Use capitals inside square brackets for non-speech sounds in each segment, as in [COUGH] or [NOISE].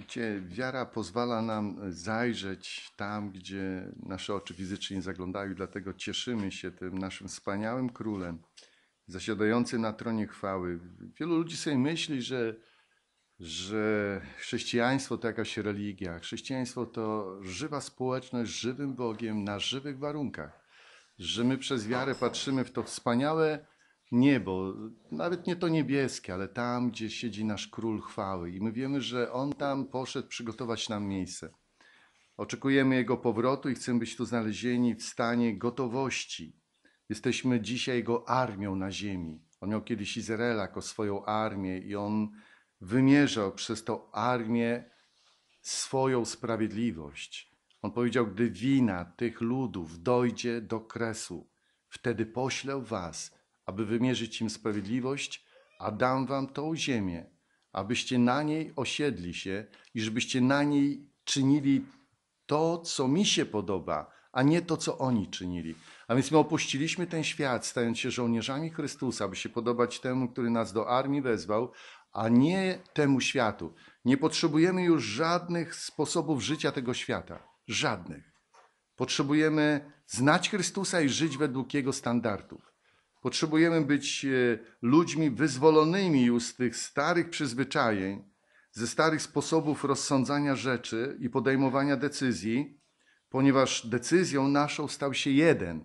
gdzie wiara pozwala nam zajrzeć tam, gdzie nasze oczy fizycznie nie zaglądają, dlatego cieszymy się tym naszym wspaniałym królem, zasiadającym na tronie chwały. Wielu ludzi sobie myśli, że, że chrześcijaństwo to jakaś religia. Chrześcijaństwo to żywa społeczność z żywym Bogiem na żywych warunkach. Że my przez wiarę patrzymy w to wspaniałe niebo, nawet nie to niebieskie, ale tam, gdzie siedzi nasz król chwały. I my wiemy, że on tam poszedł przygotować nam miejsce. Oczekujemy jego powrotu i chcemy być tu znalezieni w stanie gotowości. Jesteśmy dzisiaj jego armią na ziemi. On miał kiedyś Izraela jako swoją armię i on wymierzał przez tą armię swoją sprawiedliwość. On powiedział, gdy wina tych ludów dojdzie do kresu, wtedy poślę was aby wymierzyć im sprawiedliwość, a dam wam tą ziemię, abyście na niej osiedli się i żebyście na niej czynili to, co mi się podoba, a nie to, co oni czynili. A więc my opuściliśmy ten świat, stając się żołnierzami Chrystusa, aby się podobać temu, który nas do armii wezwał, a nie temu światu. Nie potrzebujemy już żadnych sposobów życia tego świata. Żadnych. Potrzebujemy znać Chrystusa i żyć według Jego standardów. Potrzebujemy być e, ludźmi wyzwolonymi już z tych starych przyzwyczajeń, ze starych sposobów rozsądzania rzeczy i podejmowania decyzji, ponieważ decyzją naszą stał się jeden,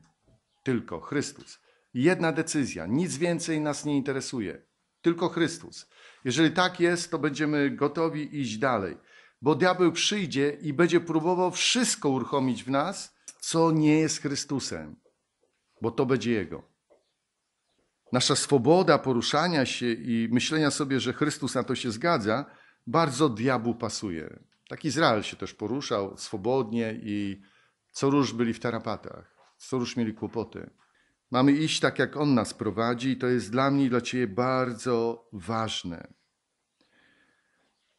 tylko Chrystus. Jedna decyzja, nic więcej nas nie interesuje, tylko Chrystus. Jeżeli tak jest, to będziemy gotowi iść dalej, bo diabeł przyjdzie i będzie próbował wszystko uruchomić w nas, co nie jest Chrystusem, bo to będzie Jego nasza swoboda poruszania się i myślenia sobie, że Chrystus na to się zgadza, bardzo diabłu pasuje. Tak Izrael się też poruszał swobodnie i co róż byli w tarapatach, co róż mieli kłopoty. Mamy iść tak, jak On nas prowadzi, i to jest dla mnie i dla Ciebie bardzo ważne.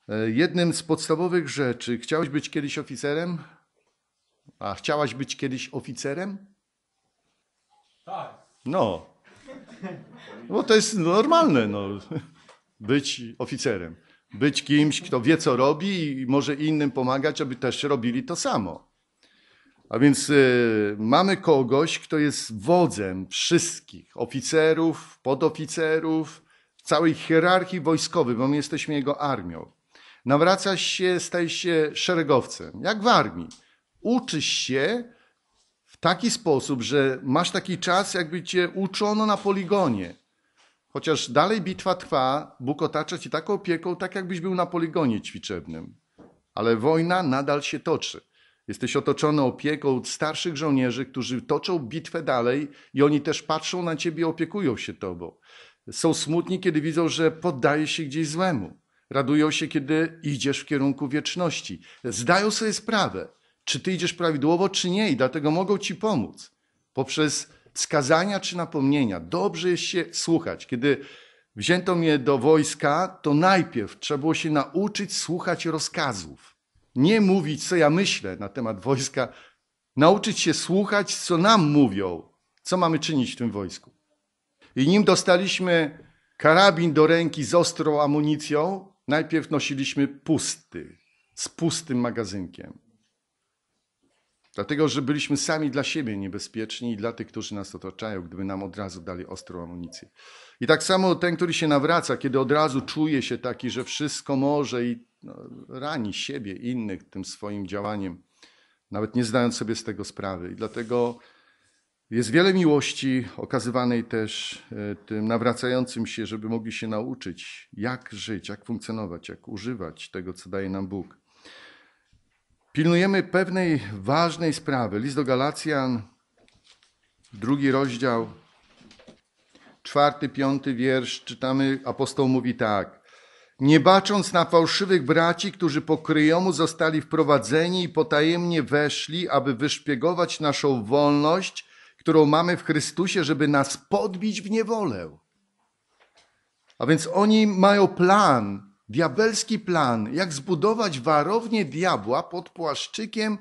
E, jednym z podstawowych rzeczy, chciałeś być kiedyś oficerem? A chciałaś być kiedyś oficerem? Tak. No, [LAUGHS] Bo to jest normalne, no, być oficerem. Być kimś, kto wie, co robi i może innym pomagać, aby też robili to samo. A więc y, mamy kogoś, kto jest wodzem wszystkich oficerów, podoficerów, całej hierarchii wojskowej, bo my jesteśmy jego armią. Nawracasz się, stajesz się szeregowcem, jak w armii. Uczysz się taki sposób, że masz taki czas, jakby cię uczono na poligonie. Chociaż dalej bitwa trwa, Bóg otacza ci taką opieką, tak jakbyś był na poligonie ćwiczebnym. Ale wojna nadal się toczy. Jesteś otoczony opieką starszych żołnierzy, którzy toczą bitwę dalej i oni też patrzą na ciebie, i opiekują się tobą. Są smutni, kiedy widzą, że poddajesz się gdzieś złemu. Radują się, kiedy idziesz w kierunku wieczności. Zdają sobie sprawę, czy ty idziesz prawidłowo, czy nie, i dlatego mogą ci pomóc poprzez skazania czy napomnienia. Dobrze jest się słuchać. Kiedy wzięto mnie do wojska, to najpierw trzeba było się nauczyć słuchać rozkazów. Nie mówić, co ja myślę na temat wojska, nauczyć się słuchać, co nam mówią, co mamy czynić w tym wojsku. I nim dostaliśmy karabin do ręki z ostrą amunicją, najpierw nosiliśmy pusty, z pustym magazynkiem. Dlatego, że byliśmy sami dla siebie niebezpieczni i dla tych, którzy nas otaczają, gdyby nam od razu dali ostrą amunicję. I tak samo ten, który się nawraca, kiedy od razu czuje się taki, że wszystko może i no, rani siebie, innych tym swoim działaniem, nawet nie zdając sobie z tego sprawy. I dlatego jest wiele miłości okazywanej też e, tym nawracającym się, żeby mogli się nauczyć, jak żyć, jak funkcjonować, jak używać tego, co daje nam Bóg. Pilnujemy pewnej ważnej sprawy. List do Galacjan, drugi rozdział, czwarty, piąty wiersz, czytamy, apostoł mówi tak. Nie bacząc na fałszywych braci, którzy po kryjomu zostali wprowadzeni i potajemnie weszli, aby wyszpiegować naszą wolność, którą mamy w Chrystusie, żeby nas podbić w niewolę. A więc oni mają plan, Diabelski plan, jak zbudować warownię diabła pod płaszczykiem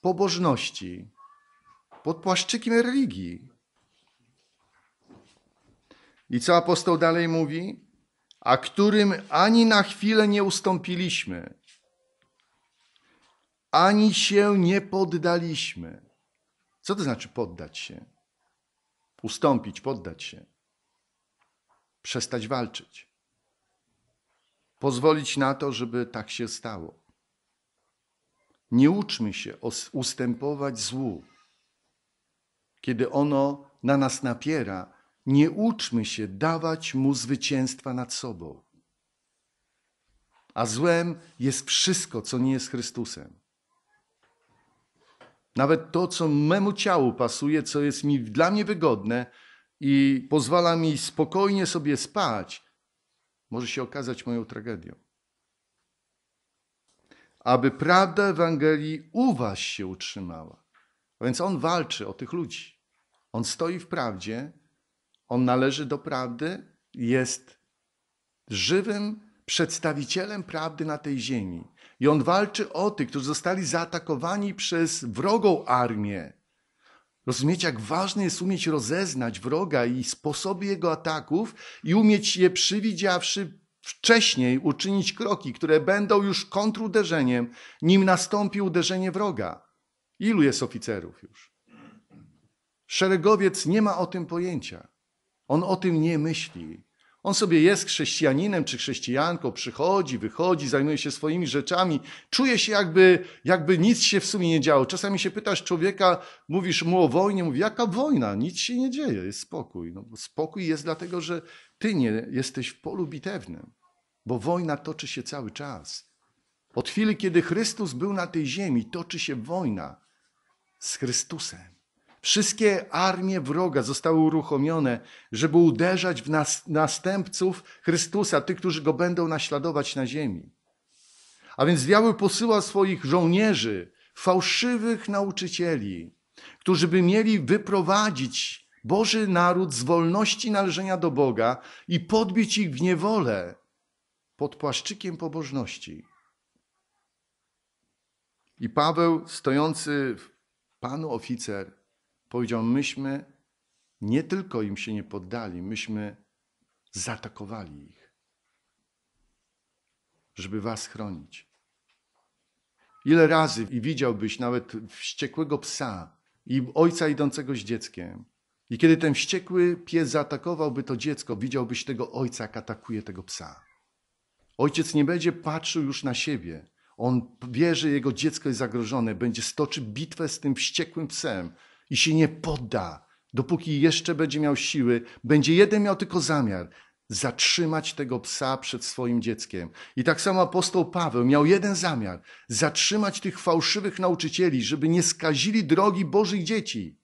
pobożności, pod płaszczykiem religii. I co apostoł dalej mówi? A którym ani na chwilę nie ustąpiliśmy, ani się nie poddaliśmy. Co to znaczy poddać się? Ustąpić, poddać się, przestać walczyć pozwolić na to, żeby tak się stało. Nie uczmy się ustępować złu. Kiedy ono na nas napiera, nie uczmy się dawać mu zwycięstwa nad sobą. A złem jest wszystko, co nie jest Chrystusem. Nawet to, co memu ciału pasuje, co jest mi dla mnie wygodne i pozwala mi spokojnie sobie spać, może się okazać moją tragedią. Aby prawda Ewangelii u was się utrzymała. A więc on walczy o tych ludzi. On stoi w prawdzie, on należy do prawdy, jest żywym przedstawicielem prawdy na tej ziemi. I on walczy o tych, którzy zostali zaatakowani przez wrogą armię Rozumiecie, jak ważne jest umieć rozeznać wroga i sposoby jego ataków i umieć je przywidziawszy wcześniej uczynić kroki, które będą już kontruderzeniem, nim nastąpi uderzenie wroga. Ilu jest oficerów już? Szeregowiec nie ma o tym pojęcia. On o tym nie myśli. On sobie jest chrześcijaninem czy chrześcijanką, przychodzi, wychodzi, zajmuje się swoimi rzeczami, czuje się jakby, jakby nic się w sumie nie działo. Czasami się pytasz człowieka, mówisz mu o wojnie, mówi jaka wojna, nic się nie dzieje, jest spokój. No, spokój jest dlatego, że ty nie jesteś w polu bitewnym, bo wojna toczy się cały czas. Od chwili, kiedy Chrystus był na tej ziemi, toczy się wojna z Chrystusem. Wszystkie armie wroga zostały uruchomione, żeby uderzać w nas, następców Chrystusa, tych, którzy go będą naśladować na ziemi. A więc diabeł posyła swoich żołnierzy, fałszywych nauczycieli, którzy by mieli wyprowadzić Boży naród z wolności należenia do Boga i podbić ich w niewolę pod płaszczykiem pobożności. I Paweł, stojący w Panu oficer, Powiedział, myśmy nie tylko im się nie poddali, myśmy zaatakowali ich, żeby was chronić. Ile razy i widziałbyś nawet wściekłego psa i ojca idącego z dzieckiem. I kiedy ten wściekły pies zaatakowałby to dziecko, widziałbyś tego ojca, jak atakuje tego psa. Ojciec nie będzie patrzył już na siebie. On wie, że jego dziecko jest zagrożone, będzie stoczył bitwę z tym wściekłym psem, i się nie podda, dopóki jeszcze będzie miał siły, będzie jeden miał tylko zamiar zatrzymać tego psa przed swoim dzieckiem. I tak samo apostoł Paweł miał jeden zamiar zatrzymać tych fałszywych nauczycieli, żeby nie skazili drogi Bożych dzieci.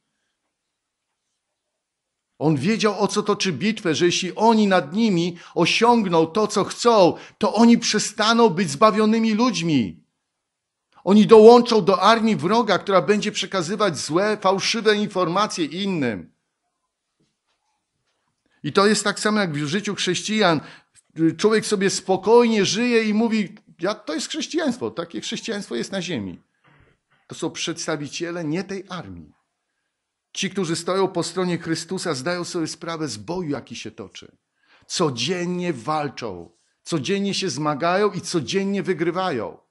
On wiedział, o co toczy bitwę, że jeśli oni nad nimi osiągną to, co chcą, to oni przestaną być zbawionymi ludźmi. Oni dołączą do armii wroga, która będzie przekazywać złe, fałszywe informacje innym. I to jest tak samo jak w życiu chrześcijan. Człowiek sobie spokojnie żyje i mówi: ja, To jest chrześcijaństwo, takie chrześcijaństwo jest na ziemi. To są przedstawiciele nie tej armii. Ci, którzy stoją po stronie Chrystusa, zdają sobie sprawę z boju, jaki się toczy. Codziennie walczą, codziennie się zmagają i codziennie wygrywają.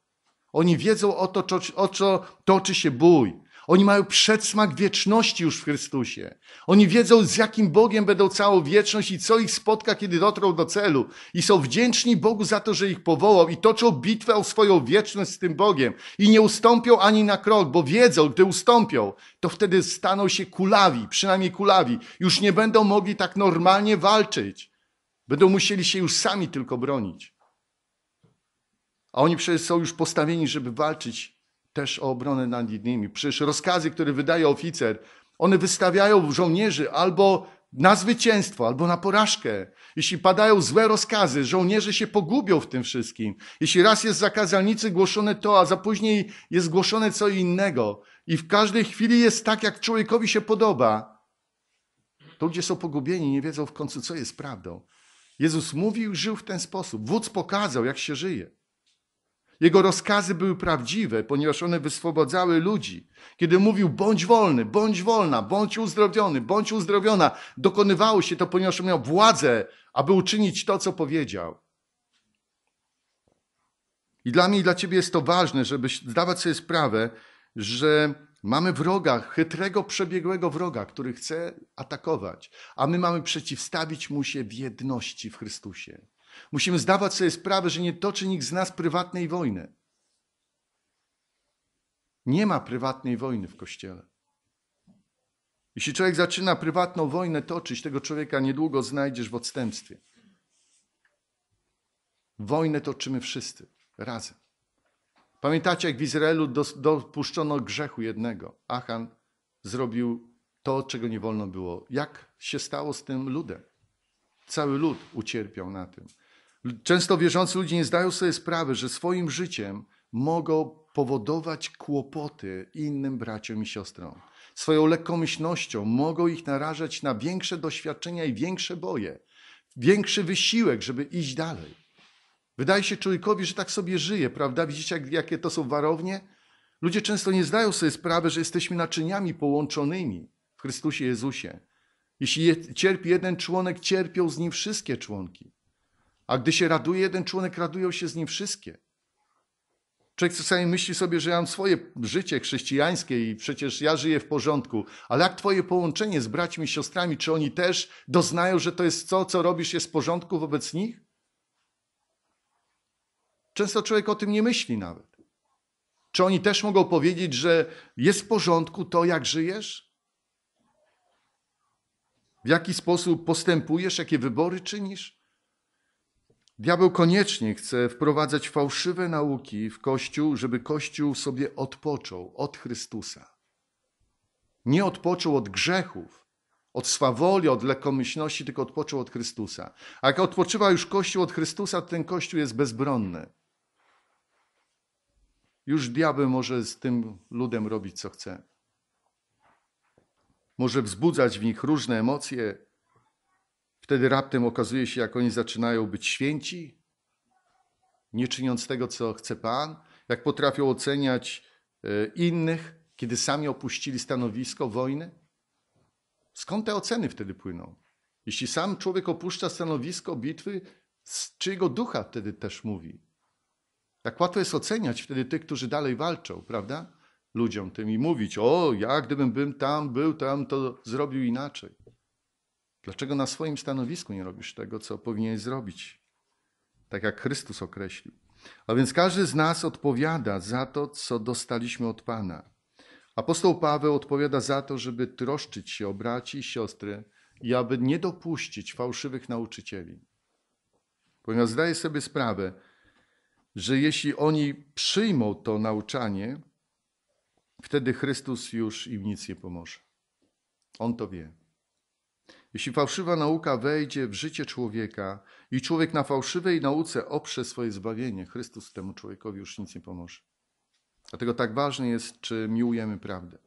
Oni wiedzą o to, o co toczy się bój. Oni mają przedsmak wieczności już w Chrystusie. Oni wiedzą, z jakim Bogiem będą całą wieczność i co ich spotka, kiedy dotrą do celu. I są wdzięczni Bogu za to, że ich powołał i toczą bitwę o swoją wieczność z tym Bogiem. I nie ustąpią ani na krok, bo wiedzą, gdy ustąpią, to wtedy staną się kulawi, przynajmniej kulawi. Już nie będą mogli tak normalnie walczyć. Będą musieli się już sami tylko bronić. A oni przecież są już postawieni, żeby walczyć też o obronę nad innymi. Przecież rozkazy, które wydaje oficer, one wystawiają żołnierzy albo na zwycięstwo, albo na porażkę. Jeśli padają złe rozkazy, żołnierze się pogubią w tym wszystkim. Jeśli raz jest za kazalnicy głoszone to, a za później jest głoszone co innego i w każdej chwili jest tak, jak człowiekowi się podoba, to ludzie są pogubieni, nie wiedzą w końcu, co jest prawdą. Jezus mówił, żył w ten sposób. Wódz pokazał, jak się żyje. Jego rozkazy były prawdziwe, ponieważ one wyswobodzały ludzi. Kiedy mówił bądź wolny, bądź wolna, bądź uzdrowiony, bądź uzdrowiona, dokonywało się to, ponieważ miał władzę, aby uczynić to, co powiedział. I dla mnie i dla ciebie jest to ważne, żeby zdawać sobie sprawę, że mamy wroga, chytrego, przebiegłego wroga, który chce atakować, a my mamy przeciwstawić mu się w jedności w Chrystusie. Musimy zdawać sobie sprawę, że nie toczy nikt z nas prywatnej wojny. Nie ma prywatnej wojny w kościele. Jeśli człowiek zaczyna prywatną wojnę toczyć, tego człowieka niedługo znajdziesz w odstępstwie. Wojnę toczymy wszyscy razem. Pamiętacie, jak w Izraelu dopuszczono grzechu jednego. Achan zrobił to, czego nie wolno było. Jak się stało z tym ludem? Cały lud ucierpiał na tym. Często wierzący ludzie nie zdają sobie sprawy, że swoim życiem mogą powodować kłopoty innym braciom i siostrom. Swoją lekkomyślnością mogą ich narażać na większe doświadczenia i większe boje, większy wysiłek, żeby iść dalej. Wydaje się człowiekowi, że tak sobie żyje, prawda? Widzicie, jak, jakie to są warownie? Ludzie często nie zdają sobie sprawy, że jesteśmy naczyniami połączonymi w Chrystusie Jezusie. Jeśli cierpi jeden członek, cierpią z nim wszystkie członki. A gdy się raduje jeden członek, radują się z nim wszystkie. Człowiek czasami myśli sobie, że ja mam swoje życie chrześcijańskie i przecież ja żyję w porządku, ale jak twoje połączenie z braćmi i siostrami, czy oni też doznają, że to jest to, co robisz, jest w porządku wobec nich? Często człowiek o tym nie myśli nawet. Czy oni też mogą powiedzieć, że jest w porządku to, jak żyjesz? W jaki sposób postępujesz, jakie wybory czynisz? Diabeł koniecznie chce wprowadzać fałszywe nauki w Kościół, żeby Kościół sobie odpoczął od Chrystusa. Nie odpoczął od grzechów, od swawoli, od lekkomyślności, tylko odpoczął od Chrystusa. A jak odpoczywa już Kościół od Chrystusa, to ten Kościół jest bezbronny. Już diabeł może z tym ludem robić, co chce. Może wzbudzać w nich różne emocje, Wtedy raptem okazuje się, jak oni zaczynają być święci, nie czyniąc tego, co chce Pan, jak potrafią oceniać e, innych, kiedy sami opuścili stanowisko wojny? Skąd te oceny wtedy płyną? Jeśli sam człowiek opuszcza stanowisko bitwy, z czyjego ducha wtedy też mówi? Tak łatwo jest oceniać wtedy tych, którzy dalej walczą, prawda? Ludziom tym i mówić, o, ja gdybym bym tam był, tam to zrobił inaczej. Dlaczego na swoim stanowisku nie robisz tego, co powinieneś zrobić? Tak jak Chrystus określił. A więc każdy z nas odpowiada za to, co dostaliśmy od Pana. Apostoł Paweł odpowiada za to, żeby troszczyć się o braci i siostry i aby nie dopuścić fałszywych nauczycieli. Ponieważ zdaje sobie sprawę, że jeśli oni przyjmą to nauczanie, wtedy Chrystus już im nic nie pomoże. On to wie. Jeśli fałszywa nauka wejdzie w życie człowieka i człowiek na fałszywej nauce oprze swoje zbawienie, Chrystus temu człowiekowi już nic nie pomoże. Dlatego tak ważne jest, czy miłujemy prawdę.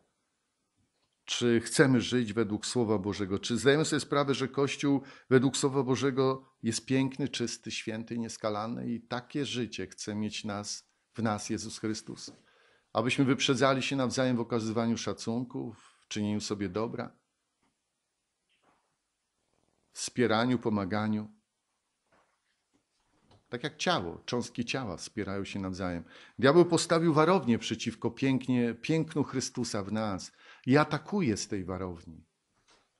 Czy chcemy żyć według Słowa Bożego? Czy zdajemy sobie sprawę, że Kościół według Słowa Bożego jest piękny, czysty, święty, nieskalany i takie życie chce mieć nas, w nas Jezus Chrystus? Abyśmy wyprzedzali się nawzajem w okazywaniu szacunku, w czynieniu sobie dobra wspieraniu, pomaganiu. Tak jak ciało, cząstki ciała wspierają się nawzajem. Diabeł postawił warownię przeciwko pięknie, pięknu Chrystusa w nas i atakuje z tej warowni.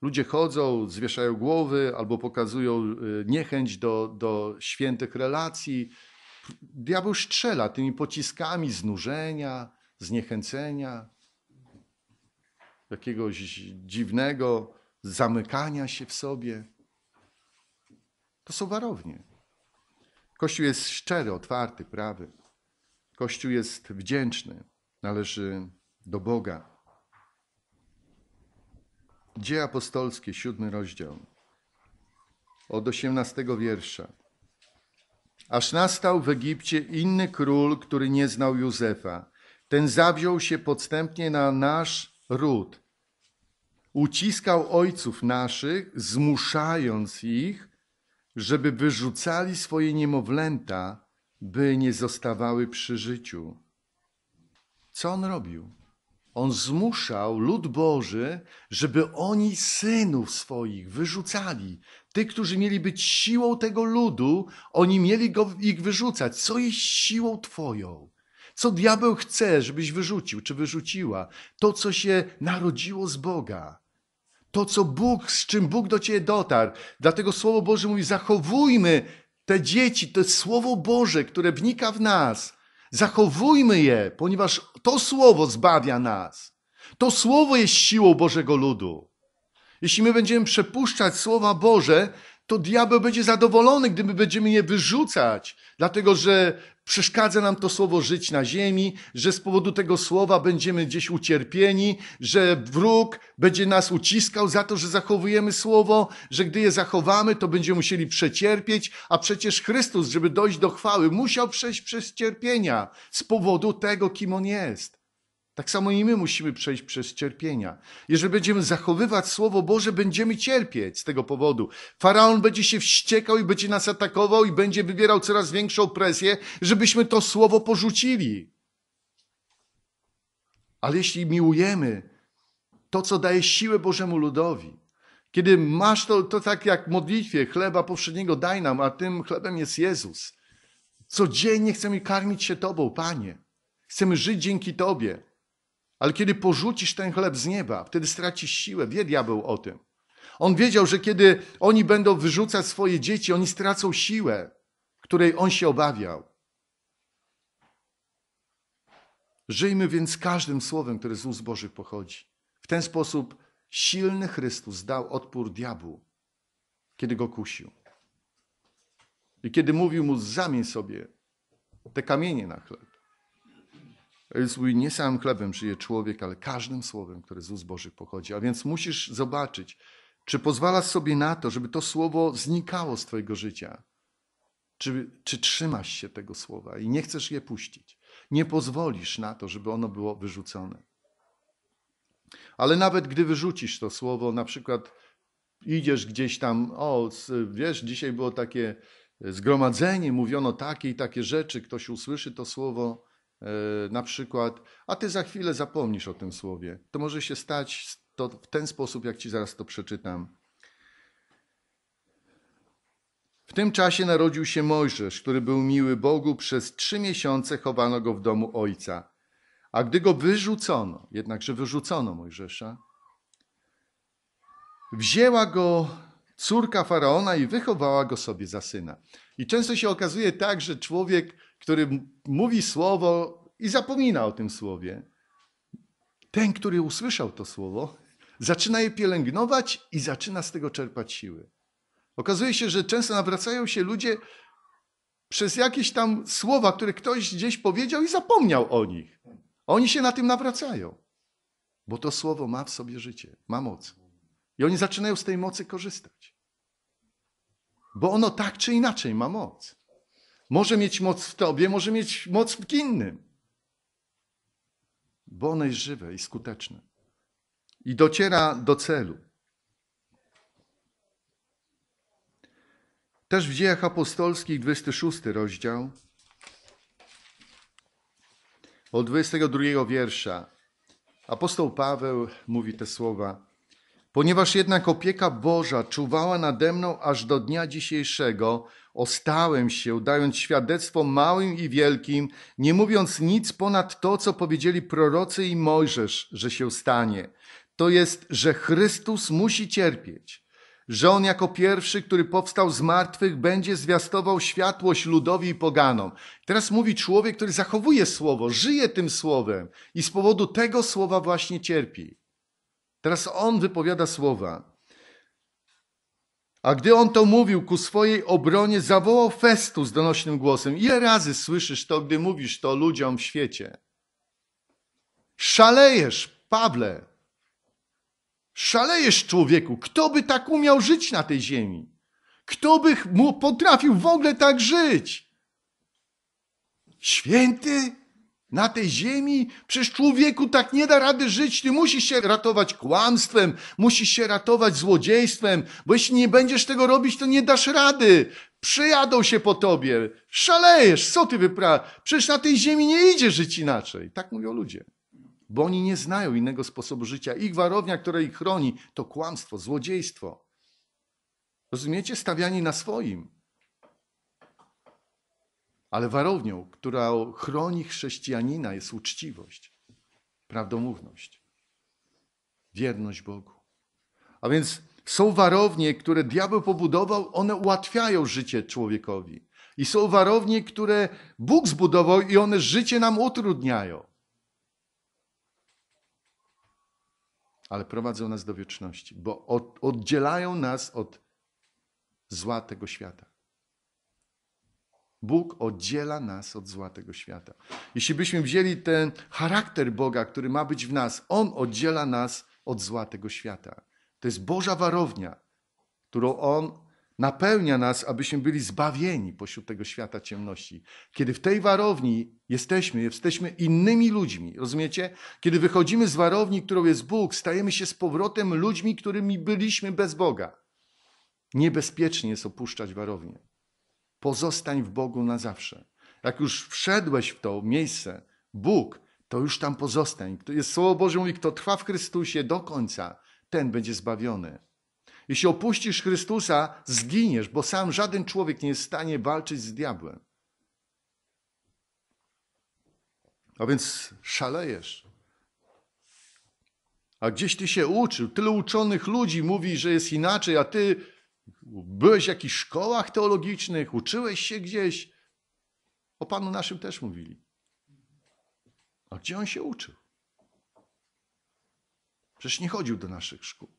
Ludzie chodzą, zwieszają głowy albo pokazują e, niechęć do, do świętych relacji. Diabeł strzela tymi pociskami znużenia, zniechęcenia, jakiegoś dziwnego zamykania się w sobie. To są warownie. Kościół jest szczery, otwarty, prawy. Kościół jest wdzięczny, należy do Boga. Dzieje apostolskie, siódmy rozdział, od osiemnastego wiersza. Aż nastał w Egipcie inny król, który nie znał Józefa. Ten zawziął się podstępnie na nasz ród. Uciskał ojców naszych, zmuszając ich żeby wyrzucali swoje niemowlęta, by nie zostawały przy życiu. Co on robił? On zmuszał lud Boży, żeby oni synów swoich wyrzucali. Tych, którzy mieli być siłą tego ludu, oni mieli go, ich wyrzucać. Co jest siłą Twoją? Co diabeł chce, żebyś wyrzucił czy wyrzuciła? To, co się narodziło z Boga to, co Bóg, z czym Bóg do Ciebie dotarł. Dlatego Słowo Boże mówi, zachowujmy te dzieci, to Słowo Boże, które wnika w nas. Zachowujmy je, ponieważ to Słowo zbawia nas. To Słowo jest siłą Bożego ludu. Jeśli my będziemy przepuszczać Słowa Boże, to diabeł będzie zadowolony, gdyby będziemy je wyrzucać, dlatego że Przeszkadza nam to słowo żyć na ziemi, że z powodu tego słowa będziemy gdzieś ucierpieni, że wróg będzie nas uciskał za to, że zachowujemy słowo, że gdy je zachowamy, to będziemy musieli przecierpieć, a przecież Chrystus, żeby dojść do chwały, musiał przejść przez cierpienia z powodu tego, kim on jest. Tak samo i my musimy przejść przez cierpienia. Jeżeli będziemy zachowywać Słowo Boże, będziemy cierpieć z tego powodu. Faraon będzie się wściekał i będzie nas atakował i będzie wywierał coraz większą presję, żebyśmy to Słowo porzucili. Ale jeśli miłujemy to, co daje siłę Bożemu ludowi, kiedy masz to, to tak jak w modlitwie, chleba powszedniego daj nam, a tym chlebem jest Jezus. Codziennie chcemy karmić się Tobą, Panie. Chcemy żyć dzięki Tobie. Ale kiedy porzucisz ten chleb z nieba, wtedy stracisz siłę. Wie diabeł o tym. On wiedział, że kiedy oni będą wyrzucać swoje dzieci, oni stracą siłę, której on się obawiał. Żyjmy więc każdym słowem, które z ust Bożych pochodzi. W ten sposób silny Chrystus dał odpór diabłu, kiedy go kusił. I kiedy mówił mu, zamień sobie te kamienie na chleb mówi, nie samym chlebem żyje człowiek, ale każdym słowem, które z ust Bożych pochodzi. A więc musisz zobaczyć, czy pozwalasz sobie na to, żeby to słowo znikało z twojego życia. Czy, czy trzymasz się tego słowa i nie chcesz je puścić. Nie pozwolisz na to, żeby ono było wyrzucone. Ale nawet gdy wyrzucisz to słowo, na przykład idziesz gdzieś tam, o, wiesz, dzisiaj było takie zgromadzenie, mówiono takie i takie rzeczy, ktoś usłyszy to słowo, E, na przykład, a ty za chwilę zapomnisz o tym słowie. To może się stać to w ten sposób, jak ci zaraz to przeczytam. W tym czasie narodził się Mojżesz, który był miły Bogu, przez trzy miesiące chowano go w domu ojca. A gdy go wyrzucono, jednakże wyrzucono Mojżesza, wzięła go córka faraona i wychowała go sobie za syna. I często się okazuje tak, że człowiek który mówi słowo i zapomina o tym słowie. Ten, który usłyszał to słowo, zaczyna je pielęgnować i zaczyna z tego czerpać siły. Okazuje się, że często nawracają się ludzie przez jakieś tam słowa, które ktoś gdzieś powiedział i zapomniał o nich. Oni się na tym nawracają, bo to słowo ma w sobie życie, ma moc. I oni zaczynają z tej mocy korzystać, bo ono tak czy inaczej ma moc. Może mieć moc w tobie, może mieć moc w innym. Bo ono jest żywe i skuteczne. I dociera do celu. Też w Dziejach Apostolskich, 26 rozdział, od 22 wiersza, apostoł Paweł mówi te słowa. Ponieważ jednak opieka Boża czuwała nade mną aż do dnia dzisiejszego, Ostałem się, dając świadectwo małym i wielkim, nie mówiąc nic ponad to, co powiedzieli prorocy i Mojżesz, że się stanie. To jest, że Chrystus musi cierpieć, że On jako pierwszy, który powstał z martwych, będzie zwiastował światłość ludowi i poganom. Teraz mówi człowiek, który zachowuje słowo, żyje tym słowem i z powodu tego słowa właśnie cierpi. Teraz On wypowiada słowa. A gdy on to mówił ku swojej obronie, zawołał Festus donośnym głosem. Ile razy słyszysz to, gdy mówisz to ludziom w świecie? Szalejesz, Pawle. Szalejesz, człowieku. Kto by tak umiał żyć na tej ziemi? Kto by mu potrafił w ogóle tak żyć? Święty? na tej ziemi? Przecież człowieku tak nie da rady żyć. Ty musisz się ratować kłamstwem, musisz się ratować złodziejstwem, bo jeśli nie będziesz tego robić, to nie dasz rady. Przyjadą się po tobie. Szalejesz, co ty wyprawiasz? Przecież na tej ziemi nie idzie żyć inaczej. Tak mówią ludzie. Bo oni nie znają innego sposobu życia. Ich warownia, która ich chroni, to kłamstwo, złodziejstwo. Rozumiecie? Stawiani na swoim. Ale warownią, która chroni chrześcijanina, jest uczciwość, prawdomówność, wierność Bogu. A więc są warownie, które diabeł pobudował, one ułatwiają życie człowiekowi. I są warownie, które Bóg zbudował i one życie nam utrudniają. Ale prowadzą nas do wieczności, bo oddzielają nas od zła tego świata. Bóg oddziela nas od zła tego świata. Jeśli byśmy wzięli ten charakter Boga, który ma być w nas, On oddziela nas od zła tego świata. To jest Boża warownia, którą On napełnia nas, abyśmy byli zbawieni pośród tego świata ciemności. Kiedy w tej warowni jesteśmy, jesteśmy innymi ludźmi, rozumiecie? Kiedy wychodzimy z warowni, którą jest Bóg, stajemy się z powrotem ludźmi, którymi byliśmy bez Boga. Niebezpiecznie jest opuszczać warownię. Pozostań w Bogu na zawsze. Jak już wszedłeś w to miejsce, Bóg, to już tam pozostań. To jest Słowo Boże mówi, kto trwa w Chrystusie do końca, ten będzie zbawiony. Jeśli opuścisz Chrystusa, zginiesz, bo sam żaden człowiek nie jest w stanie walczyć z diabłem. A więc szalejesz. A gdzieś ty się uczył. Tyle uczonych ludzi mówi, że jest inaczej, a ty Byłeś w jakichś szkołach teologicznych, uczyłeś się gdzieś. O Panu naszym też mówili. A gdzie on się uczył? Przecież nie chodził do naszych szkół.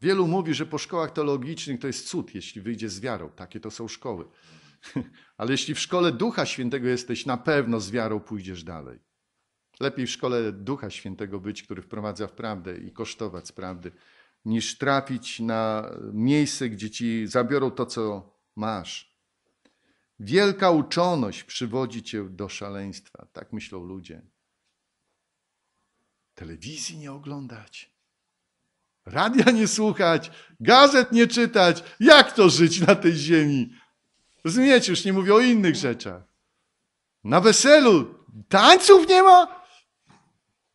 Wielu mówi, że po szkołach teologicznych to jest cud, jeśli wyjdzie z wiarą. Takie to są szkoły. [LAUGHS] Ale jeśli w szkole Ducha Świętego jesteś, na pewno z wiarą pójdziesz dalej. Lepiej w szkole Ducha Świętego być, który wprowadza w prawdę i kosztować z prawdy, niż trafić na miejsce, gdzie ci zabiorą to, co masz. Wielka uczoność przywodzi cię do szaleństwa. Tak myślą ludzie. Telewizji nie oglądać, radia nie słuchać, gazet nie czytać. Jak to żyć na tej ziemi? Rozumiecie, już nie mówię o innych rzeczach. Na weselu tańców nie ma?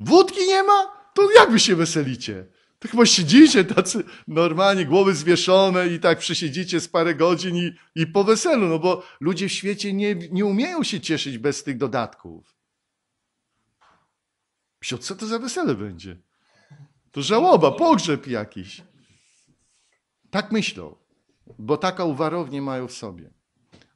Wódki nie ma? To jak wy się weselicie? To tak chyba siedzicie tacy normalnie, głowy zwieszone i tak przysiedzicie z parę godzin i, i po weselu, no bo ludzie w świecie nie, nie umieją się cieszyć bez tych dodatków. Psio, co to za wesele będzie? To żałoba, pogrzeb jakiś. Tak myślą, bo taka uwarownię mają w sobie.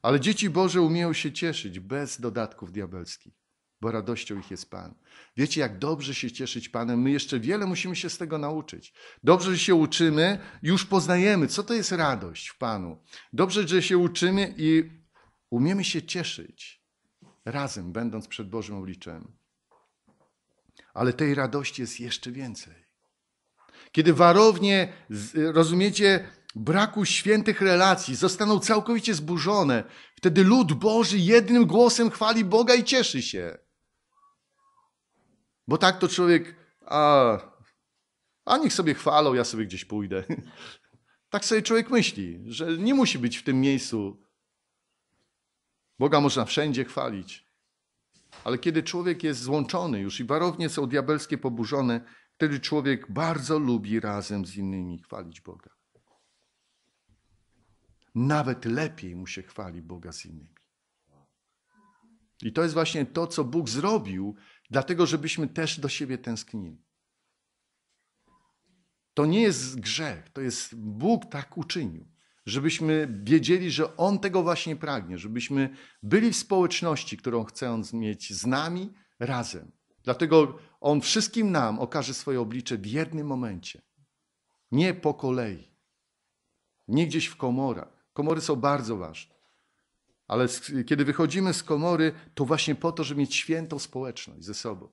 Ale dzieci Boże umieją się cieszyć bez dodatków diabelskich bo radością ich jest Pan. Wiecie, jak dobrze się cieszyć Panem. My jeszcze wiele musimy się z tego nauczyć. Dobrze, że się uczymy, już poznajemy, co to jest radość w Panu. Dobrze, że się uczymy i umiemy się cieszyć razem, będąc przed Bożym obliczem. Ale tej radości jest jeszcze więcej. Kiedy warownie, rozumiecie, braku świętych relacji zostaną całkowicie zburzone, wtedy lud Boży jednym głosem chwali Boga i cieszy się. Bo tak to człowiek, a, a niech sobie chwalą, ja sobie gdzieś pójdę. [LAUGHS] Tak sobie człowiek myśli, że nie musi być w tym miejscu. Boga można wszędzie chwalić. Ale kiedy człowiek jest złączony już i warownie są diabelskie poburzone, wtedy człowiek bardzo lubi razem z innymi chwalić Boga. Nawet lepiej mu się chwali Boga z innymi. I to jest właśnie to, co Bóg zrobił Dlatego, żebyśmy też do siebie tęsknili. To nie jest grzech, to jest Bóg tak uczynił, żebyśmy wiedzieli, że On tego właśnie pragnie, żebyśmy byli w społeczności, którą chce mieć z nami razem. Dlatego On wszystkim nam okaże swoje oblicze w jednym momencie, nie po kolei, nie gdzieś w komorach. Komory są bardzo ważne. Ale kiedy wychodzimy z komory, to właśnie po to, żeby mieć świętą społeczność ze sobą.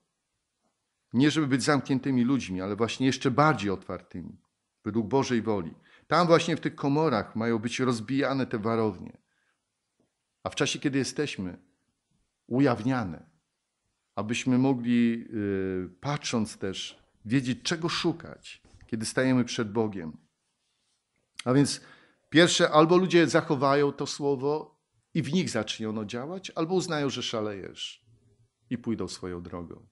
Nie żeby być zamkniętymi ludźmi, ale właśnie jeszcze bardziej otwartymi, według Bożej woli. Tam właśnie w tych komorach mają być rozbijane te warownie. A w czasie, kiedy jesteśmy, ujawniane, abyśmy mogli, yy, patrząc też, wiedzieć, czego szukać, kiedy stajemy przed Bogiem. A więc pierwsze, albo ludzie zachowają to słowo i w nich zacznie ono działać, albo uznają, że szalejesz i pójdą swoją drogą.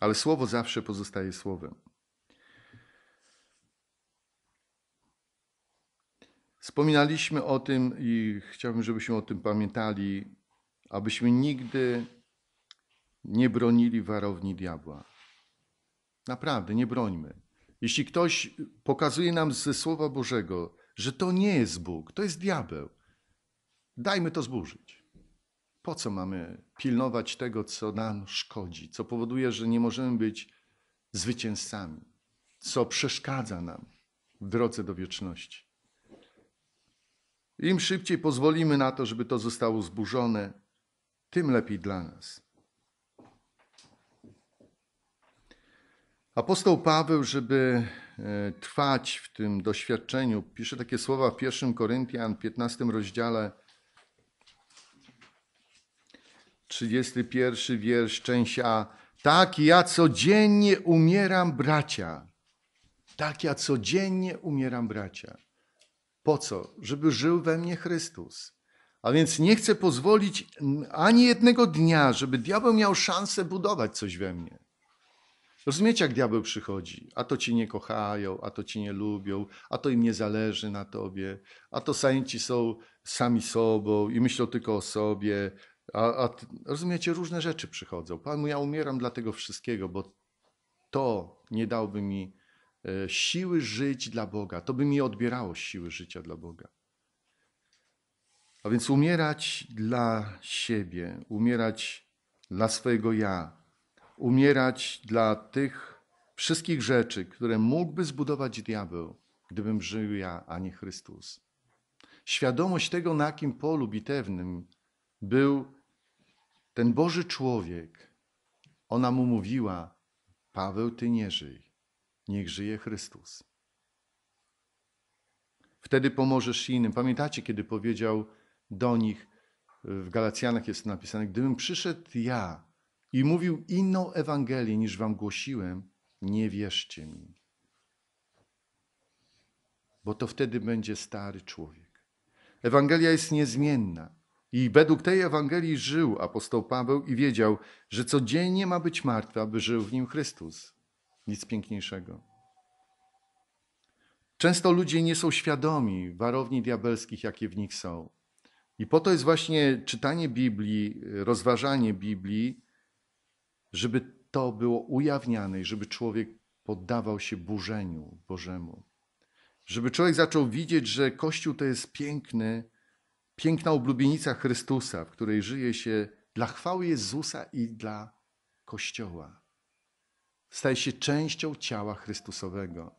Ale słowo zawsze pozostaje słowem. Wspominaliśmy o tym i chciałbym, żebyśmy o tym pamiętali, abyśmy nigdy nie bronili warowni diabła. Naprawdę, nie brońmy. Jeśli ktoś pokazuje nam ze Słowa Bożego, że to nie jest Bóg, to jest diabeł. Dajmy to zburzyć. Po co mamy pilnować tego, co nam szkodzi, co powoduje, że nie możemy być zwycięzcami, co przeszkadza nam w drodze do wieczności? Im szybciej pozwolimy na to, żeby to zostało zburzone, tym lepiej dla nas. Apostoł Paweł, żeby E, trwać w tym doświadczeniu. Pisze takie słowa w 1 Koryntian 15 rozdziale 31 wiersz A. Tak ja codziennie umieram bracia. Tak ja codziennie umieram bracia. Po co? Żeby żył we mnie Chrystus. A więc nie chcę pozwolić ani jednego dnia, żeby diabeł miał szansę budować coś we mnie. Rozumiecie, jak diabeł przychodzi? A to ci nie kochają, a to ci nie lubią, a to im nie zależy na tobie, a to zajęci są sami sobą i myślą tylko o sobie. A, a, rozumiecie, różne rzeczy przychodzą. Panu, ja umieram dla tego wszystkiego, bo to nie dałby mi e, siły żyć dla Boga. To by mi odbierało siły życia dla Boga. A więc umierać dla siebie, umierać dla swojego ja, umierać dla tych wszystkich rzeczy, które mógłby zbudować diabeł, gdybym żył ja, a nie Chrystus. Świadomość tego, na jakim polu bitewnym był ten Boży człowiek, ona mu mówiła: Paweł, ty nie żyj, niech żyje Chrystus. Wtedy pomożesz innym. Pamiętacie, kiedy powiedział do nich, w Galacjanach jest napisane: Gdybym przyszedł ja, i mówił inną Ewangelię niż wam głosiłem, nie wierzcie mi. Bo to wtedy będzie stary człowiek. Ewangelia jest niezmienna. I według tej Ewangelii żył apostoł Paweł i wiedział, że codziennie ma być martwy, aby żył w nim Chrystus. Nic piękniejszego. Często ludzie nie są świadomi warowni diabelskich, jakie w nich są. I po to jest właśnie czytanie Biblii, rozważanie Biblii, żeby to było ujawniane i żeby człowiek poddawał się burzeniu Bożemu. Żeby człowiek zaczął widzieć, że Kościół to jest piękny, piękna oblubienica Chrystusa, w której żyje się dla chwały Jezusa i dla Kościoła. Staje się częścią ciała Chrystusowego,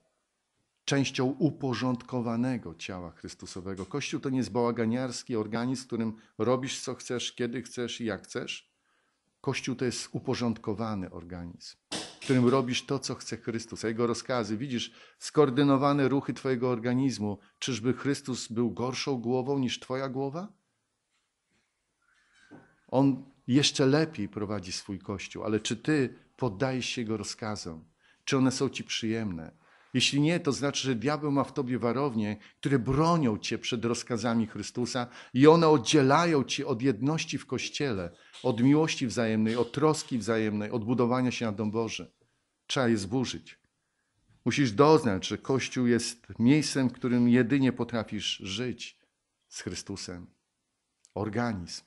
częścią uporządkowanego ciała Chrystusowego. Kościół to nie jest bałaganiarski organizm, w którym robisz co chcesz, kiedy chcesz i jak chcesz, Kościół to jest uporządkowany organizm, w którym robisz to, co chce Chrystus, a Jego rozkazy. Widzisz skoordynowane ruchy Twojego organizmu. Czyżby Chrystus był gorszą głową niż Twoja głowa? On jeszcze lepiej prowadzi swój Kościół, ale czy Ty poddajesz się Jego rozkazom? Czy one są Ci przyjemne? Jeśli nie, to znaczy, że diabeł ma w tobie warownie, które bronią cię przed rozkazami Chrystusa i one oddzielają cię od jedności w Kościele, od miłości wzajemnej, od troski wzajemnej, od budowania się na Dom Boży. Trzeba je zburzyć. Musisz doznać, że Kościół jest miejscem, w którym jedynie potrafisz żyć z Chrystusem. Organizm,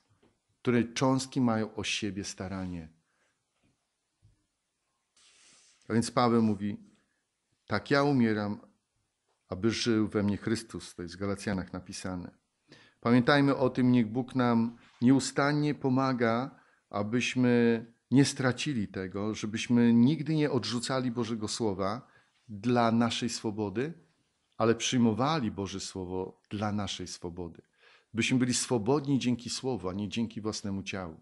której cząstki mają o siebie staranie. A więc Paweł mówi, tak ja umieram, aby żył we mnie Chrystus, to jest w Galacjanach napisane. Pamiętajmy o tym, niech Bóg nam nieustannie pomaga, abyśmy nie stracili tego, żebyśmy nigdy nie odrzucali Bożego Słowa dla naszej swobody, ale przyjmowali Boże Słowo dla naszej swobody. Byśmy byli swobodni dzięki Słowu, a nie dzięki własnemu ciału.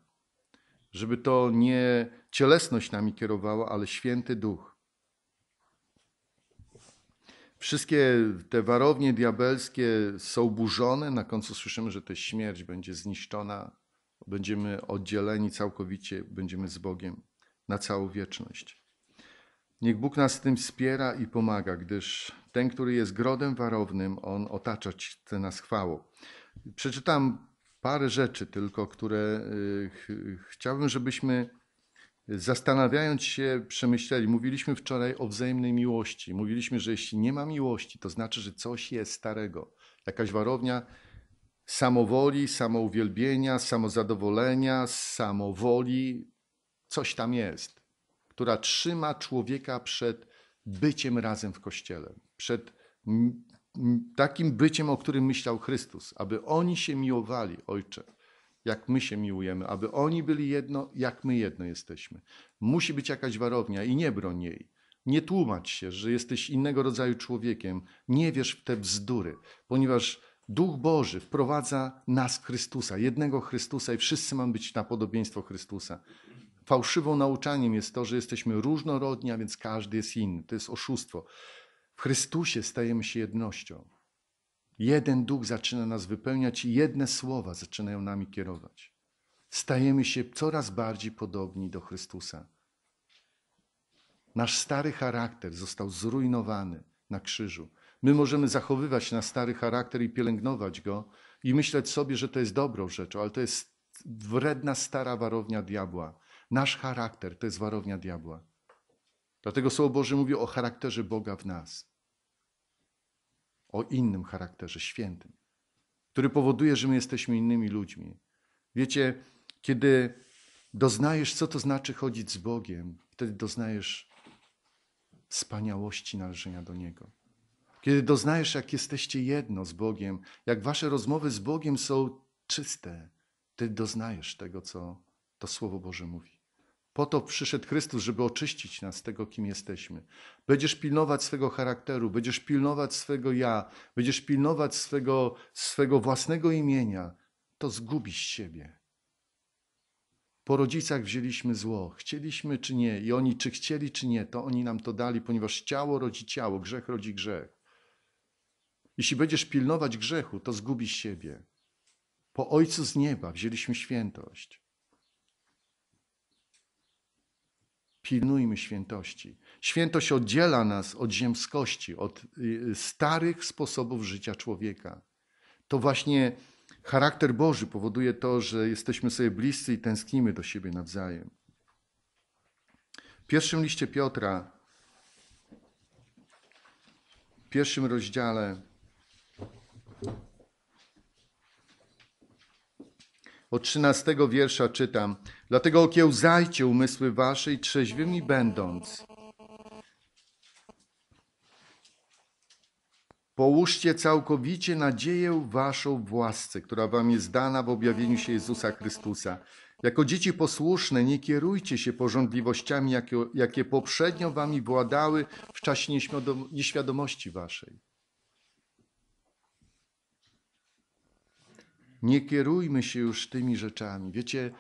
Żeby to nie cielesność nami kierowała, ale święty duch Wszystkie te warownie diabelskie są burzone. Na końcu słyszymy, że ta śmierć będzie zniszczona. Będziemy oddzieleni całkowicie, będziemy z Bogiem na całą wieczność. Niech Bóg nas w tym wspiera i pomaga, gdyż ten, który jest grodem warownym, on otacza chce nas chwałą. Przeczytam parę rzeczy tylko, które y, ch chciałbym, żebyśmy zastanawiając się, przemyśleli. Mówiliśmy wczoraj o wzajemnej miłości. Mówiliśmy, że jeśli nie ma miłości, to znaczy, że coś jest starego. Jakaś warownia samowoli, samouwielbienia, samozadowolenia, samowoli. Coś tam jest, która trzyma człowieka przed byciem razem w Kościele, przed takim byciem, o którym myślał Chrystus, aby oni się miłowali, Ojcze jak my się miłujemy, aby oni byli jedno, jak my jedno jesteśmy. Musi być jakaś warownia i nie broń jej. Nie tłumacz się, że jesteś innego rodzaju człowiekiem. Nie wierz w te bzdury, ponieważ Duch Boży wprowadza nas w Chrystusa, jednego Chrystusa i wszyscy mamy być na podobieństwo Chrystusa. Fałszywą nauczaniem jest to, że jesteśmy różnorodni, a więc każdy jest inny. To jest oszustwo. W Chrystusie stajemy się jednością. Jeden duch zaczyna nas wypełniać i jedne słowa zaczynają nami kierować. Stajemy się coraz bardziej podobni do Chrystusa. Nasz stary charakter został zrujnowany na krzyżu. My możemy zachowywać nasz stary charakter i pielęgnować go i myśleć sobie, że to jest dobrą rzeczą, ale to jest wredna stara warownia diabła. Nasz charakter to jest warownia diabła. Dlatego Słowo Boże mówi o charakterze Boga w nas o innym charakterze świętym, który powoduje, że my jesteśmy innymi ludźmi. Wiecie, kiedy doznajesz, co to znaczy chodzić z Bogiem, wtedy doznajesz wspaniałości należenia do Niego. Kiedy doznajesz, jak jesteście jedno z Bogiem, jak wasze rozmowy z Bogiem są czyste, ty doznajesz tego, co to Słowo Boże mówi. Po to przyszedł Chrystus, żeby oczyścić nas z tego, kim jesteśmy. Będziesz pilnować swego charakteru, będziesz pilnować swego ja, będziesz pilnować swego, swego własnego imienia, to zgubisz siebie. Po rodzicach wzięliśmy zło, chcieliśmy czy nie, i oni czy chcieli czy nie, to oni nam to dali, ponieważ ciało rodzi ciało, grzech rodzi grzech. Jeśli będziesz pilnować grzechu, to zgubisz siebie. Po Ojcu z nieba wzięliśmy świętość. Pilnujmy świętości. Świętość oddziela nas od ziemskości, od y, y, starych sposobów życia człowieka. To właśnie charakter Boży powoduje to, że jesteśmy sobie bliscy i tęsknimy do siebie nawzajem. W pierwszym liście Piotra, w pierwszym rozdziale, od 13 wiersza czytam. Dlatego okiełzajcie umysły wasze i trzeźwymi będąc. Połóżcie całkowicie nadzieję waszą w łasce, która wam jest dana w objawieniu się Jezusa Chrystusa. Jako dzieci posłuszne nie kierujcie się porządliwościami, jakie, jakie poprzednio wami władały w czasie nieświadomości waszej. Nie kierujmy się już tymi rzeczami. Wiecie,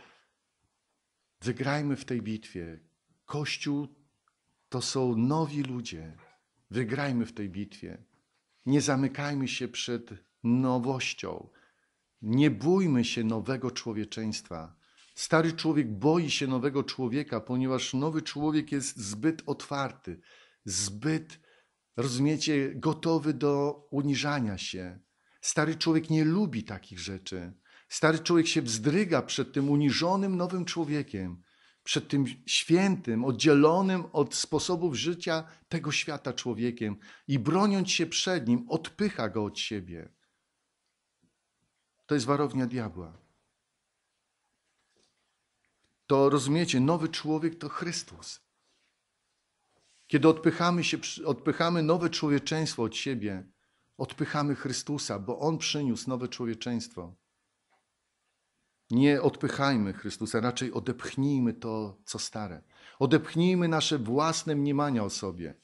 Wygrajmy w tej bitwie. Kościół to są nowi ludzie. Wygrajmy w tej bitwie. Nie zamykajmy się przed nowością. Nie bójmy się nowego człowieczeństwa. Stary człowiek boi się nowego człowieka, ponieważ nowy człowiek jest zbyt otwarty, zbyt, rozumiecie, gotowy do uniżania się. Stary człowiek nie lubi takich rzeczy. Stary człowiek się wzdryga przed tym uniżonym nowym człowiekiem, przed tym świętym, oddzielonym od sposobów życia tego świata człowiekiem i broniąc się przed nim, odpycha go od siebie. To jest warownia diabła. To rozumiecie, nowy człowiek to Chrystus. Kiedy odpychamy, się, odpychamy nowe człowieczeństwo od siebie, odpychamy Chrystusa, bo On przyniósł nowe człowieczeństwo. Nie odpychajmy Chrystusa, raczej odepchnijmy to, co stare. Odepchnijmy nasze własne mniemania o sobie.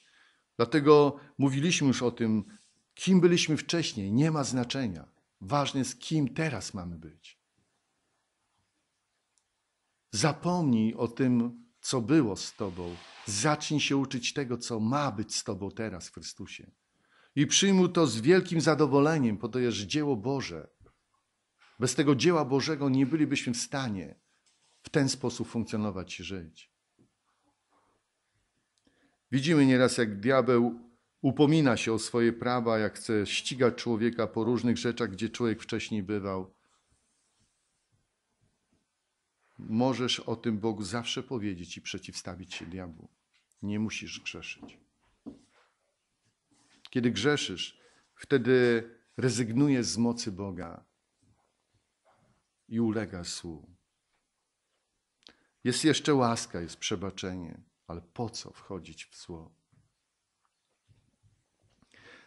Dlatego mówiliśmy już o tym, kim byliśmy wcześniej, nie ma znaczenia. Ważne jest, kim teraz mamy być. Zapomnij o tym, co było z Tobą. Zacznij się uczyć tego, co ma być z Tobą teraz w Chrystusie. I przyjmuj to z wielkim zadowoleniem, bo to jest dzieło Boże. Bez tego dzieła Bożego nie bylibyśmy w stanie w ten sposób funkcjonować i żyć. Widzimy nieraz, jak diabeł upomina się o swoje prawa, jak chce ścigać człowieka po różnych rzeczach, gdzie człowiek wcześniej bywał. Możesz o tym Bogu zawsze powiedzieć i przeciwstawić się diabłu. Nie musisz grzeszyć. Kiedy grzeszysz, wtedy rezygnujesz z mocy Boga i ulega słu. Jest jeszcze łaska, jest przebaczenie, ale po co wchodzić w zło?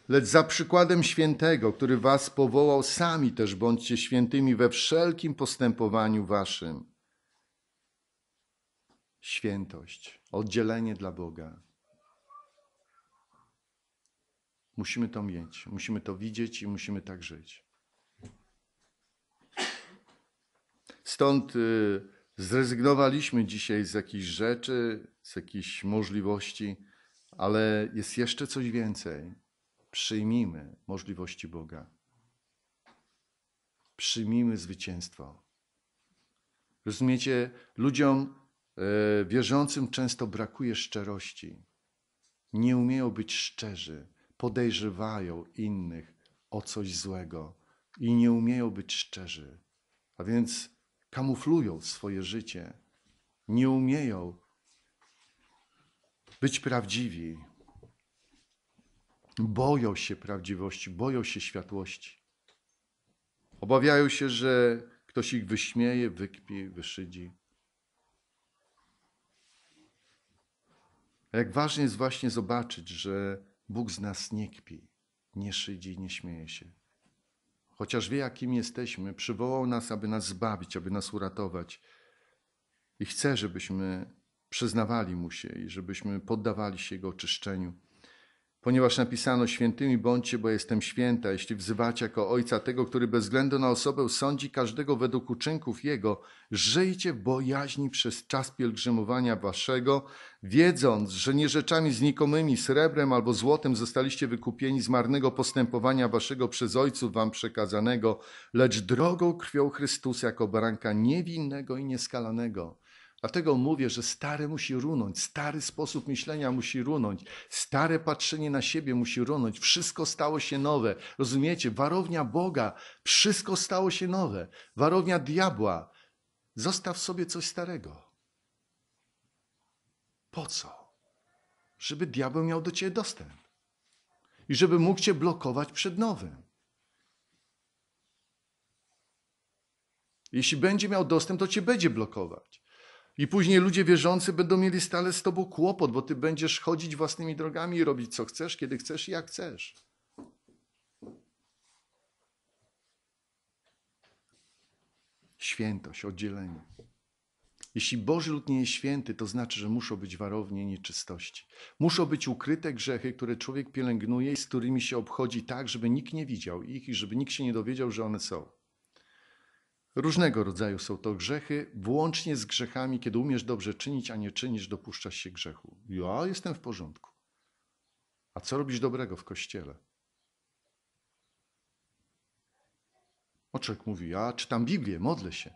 Lecz za przykładem świętego, który was powołał, sami też bądźcie świętymi we wszelkim postępowaniu waszym. Świętość, oddzielenie dla Boga. Musimy to mieć, musimy to widzieć i musimy tak żyć. Stąd y, zrezygnowaliśmy dzisiaj z jakichś rzeczy, z jakichś możliwości, ale jest jeszcze coś więcej. Przyjmijmy możliwości Boga. Przyjmijmy zwycięstwo. Rozumiecie, ludziom e, wierzącym często brakuje szczerości. Nie umieją być szczerzy, podejrzewają innych o coś złego i nie umieją być szczerzy. A więc kamuflują swoje życie, nie umieją być prawdziwi, boją się prawdziwości, boją się światłości. Obawiają się, że ktoś ich wyśmieje, wykpi, wyszydzi. Jak ważne jest właśnie zobaczyć, że Bóg z nas nie kpi, nie szydzi, nie śmieje się chociaż wie, jakim jesteśmy, przywołał nas, aby nas zbawić, aby nas uratować. I chce, żebyśmy przyznawali mu się i żebyśmy poddawali się jego oczyszczeniu. Ponieważ napisano świętymi bądźcie, bo jestem święta, jeśli wzywacie jako Ojca tego, który bez względu na osobę sądzi każdego według uczynków Jego, żyjcie w bojaźni przez czas pielgrzymowania waszego, wiedząc, że nie rzeczami znikomymi, srebrem albo złotem zostaliście wykupieni z marnego postępowania waszego przez Ojców wam przekazanego, lecz drogą krwią Chrystusa jako baranka niewinnego i nieskalanego. Dlatego mówię, że stary musi runąć, stary sposób myślenia musi runąć, stare patrzenie na siebie musi runąć, wszystko stało się nowe. Rozumiecie? Warownia Boga, wszystko stało się nowe. Warownia diabła, zostaw sobie coś starego. Po co? Żeby diabeł miał do ciebie dostęp i żeby mógł cię blokować przed nowym. Jeśli będzie miał dostęp, to cię będzie blokować. I później ludzie wierzący będą mieli stale z tobą kłopot, bo ty będziesz chodzić własnymi drogami i robić co chcesz, kiedy chcesz i jak chcesz. Świętość, oddzielenie. Jeśli Boży lud nie jest święty, to znaczy, że muszą być warownie nieczystości. Muszą być ukryte grzechy, które człowiek pielęgnuje i z którymi się obchodzi tak, żeby nikt nie widział ich i żeby nikt się nie dowiedział, że one są. Różnego rodzaju są to grzechy, włącznie z grzechami, kiedy umiesz dobrze czynić, a nie czynisz, dopuszczasz się grzechu. Ja jestem w porządku. A co robisz dobrego w kościele? Oczek mówi, ja czytam Biblię, modlę się.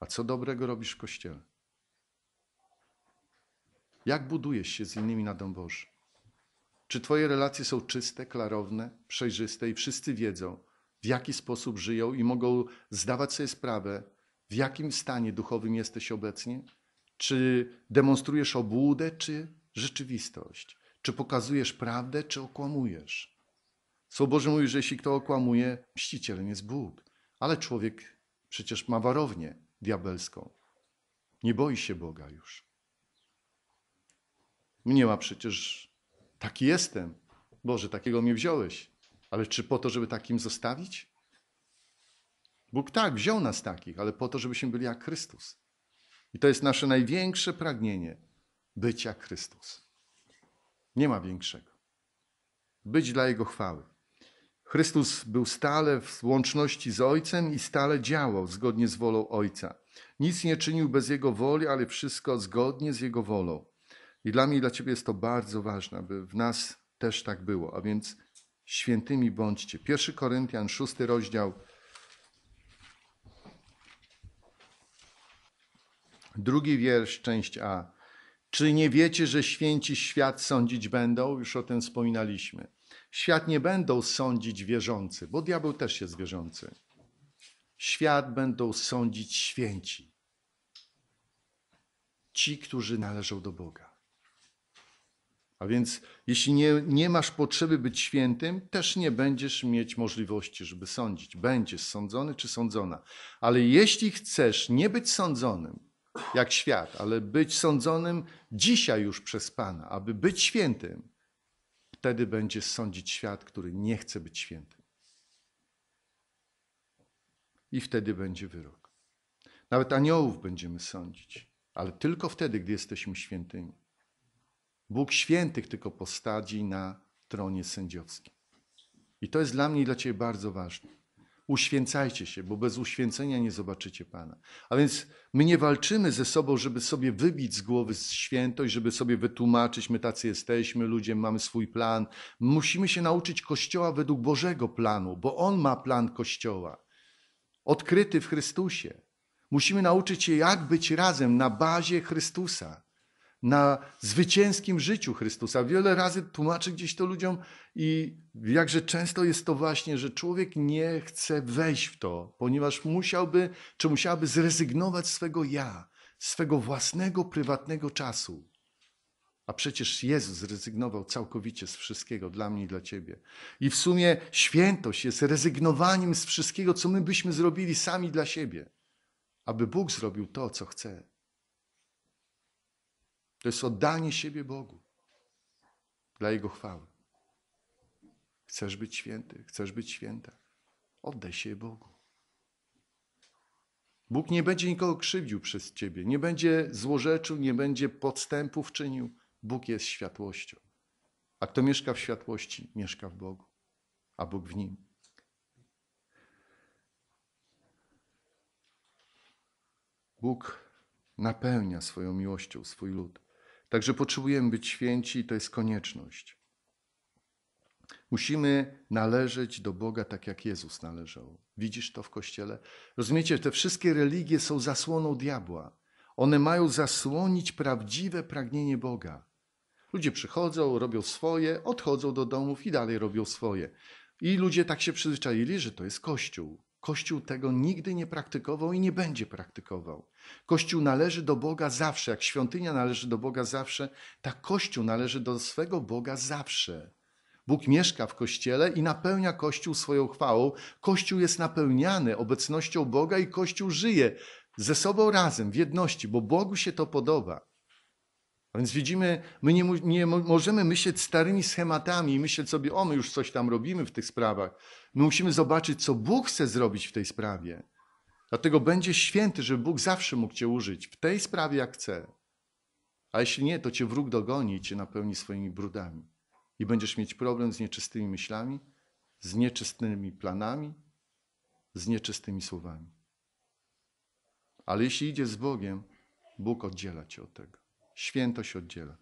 A co dobrego robisz w kościele? Jak budujesz się z innymi na Dom Boży? Czy twoje relacje są czyste, klarowne, przejrzyste i wszyscy wiedzą, w jaki sposób żyją i mogą zdawać sobie sprawę, w jakim stanie duchowym jesteś obecnie? Czy demonstrujesz obłudę, czy rzeczywistość? Czy pokazujesz prawdę, czy okłamujesz? Słowo Boże mówi, że jeśli kto okłamuje, mścicielem jest Bóg. Ale człowiek przecież ma warownię diabelską. Nie boi się Boga już. Mnie ma przecież, taki jestem. Boże, takiego mnie wziąłeś. Ale czy po to, żeby takim zostawić? Bóg tak, wziął nas takich, ale po to, żebyśmy byli jak Chrystus. I to jest nasze największe pragnienie być jak Chrystus. Nie ma większego. Być dla Jego chwały. Chrystus był stale w łączności z Ojcem i stale działał zgodnie z wolą Ojca. Nic nie czynił bez Jego woli, ale wszystko zgodnie z Jego wolą. I dla mnie i dla Ciebie jest to bardzo ważne, aby w nas też tak było. A więc świętymi bądźcie. 1 Koryntian, 6 rozdział, drugi wiersz, część A. Czy nie wiecie, że święci świat sądzić będą? Już o tym wspominaliśmy. Świat nie będą sądzić wierzący, bo diabeł też jest wierzący. Świat będą sądzić święci. Ci, którzy należą do Boga. A więc jeśli nie, nie masz potrzeby być świętym, też nie będziesz mieć możliwości, żeby sądzić. Będziesz sądzony czy sądzona. Ale jeśli chcesz nie być sądzonym, jak świat, ale być sądzonym dzisiaj już przez Pana, aby być świętym, wtedy będziesz sądzić świat, który nie chce być świętym. I wtedy będzie wyrok. Nawet aniołów będziemy sądzić, ale tylko wtedy, gdy jesteśmy świętymi. Bóg świętych tylko postadzi na tronie sędziowskim. I to jest dla mnie i dla Ciebie bardzo ważne. Uświęcajcie się, bo bez uświęcenia nie zobaczycie Pana. A więc my nie walczymy ze sobą, żeby sobie wybić z głowy świętość, żeby sobie wytłumaczyć, my tacy jesteśmy, ludzie mamy swój plan. Musimy się nauczyć Kościoła według Bożego planu, bo On ma plan Kościoła, odkryty w Chrystusie. Musimy nauczyć się, jak być razem na bazie Chrystusa na zwycięskim życiu Chrystusa. Wiele razy tłumaczy gdzieś to ludziom i jakże często jest to właśnie, że człowiek nie chce wejść w to, ponieważ musiałby, czy musiałaby zrezygnować swego ja, swego własnego, prywatnego czasu. A przecież Jezus zrezygnował całkowicie z wszystkiego dla mnie i dla ciebie. I w sumie świętość jest rezygnowaniem z wszystkiego, co my byśmy zrobili sami dla siebie, aby Bóg zrobił to, co chce. To jest oddanie siebie Bogu dla Jego chwały. Chcesz być święty, chcesz być święta. Oddaj się Bogu. Bóg nie będzie nikogo krzywdził przez ciebie, nie będzie złorzeczył, nie będzie podstępów czynił. Bóg jest światłością. A kto mieszka w światłości, mieszka w Bogu, a Bóg w nim. Bóg napełnia swoją miłością swój lud. Także potrzebujemy być święci i to jest konieczność. Musimy należeć do Boga tak, jak Jezus należał. Widzisz to w Kościele? Rozumiecie, te wszystkie religie są zasłoną diabła. One mają zasłonić prawdziwe pragnienie Boga. Ludzie przychodzą, robią swoje, odchodzą do domów i dalej robią swoje. I ludzie tak się przyzwyczaili, że to jest Kościół. Kościół tego nigdy nie praktykował i nie będzie praktykował. Kościół należy do Boga zawsze, jak świątynia należy do Boga zawsze, tak Kościół należy do swego Boga zawsze. Bóg mieszka w Kościele i napełnia Kościół swoją chwałą. Kościół jest napełniany obecnością Boga i Kościół żyje ze sobą razem, w jedności, bo Bogu się to podoba. A więc widzimy, my nie, nie możemy myśleć starymi schematami i myśleć sobie, o, my już coś tam robimy w tych sprawach. My musimy zobaczyć, co Bóg chce zrobić w tej sprawie. Dlatego będzie święty, żeby Bóg zawsze mógł Cię użyć w tej sprawie, jak chce. A jeśli nie, to Cię wróg dogoni i Cię napełni swoimi brudami. I będziesz mieć problem z nieczystymi myślami, z nieczystymi planami, z nieczystymi słowami. Ale jeśli idziesz z Bogiem, Bóg oddziela Cię od tego święto się oddziela.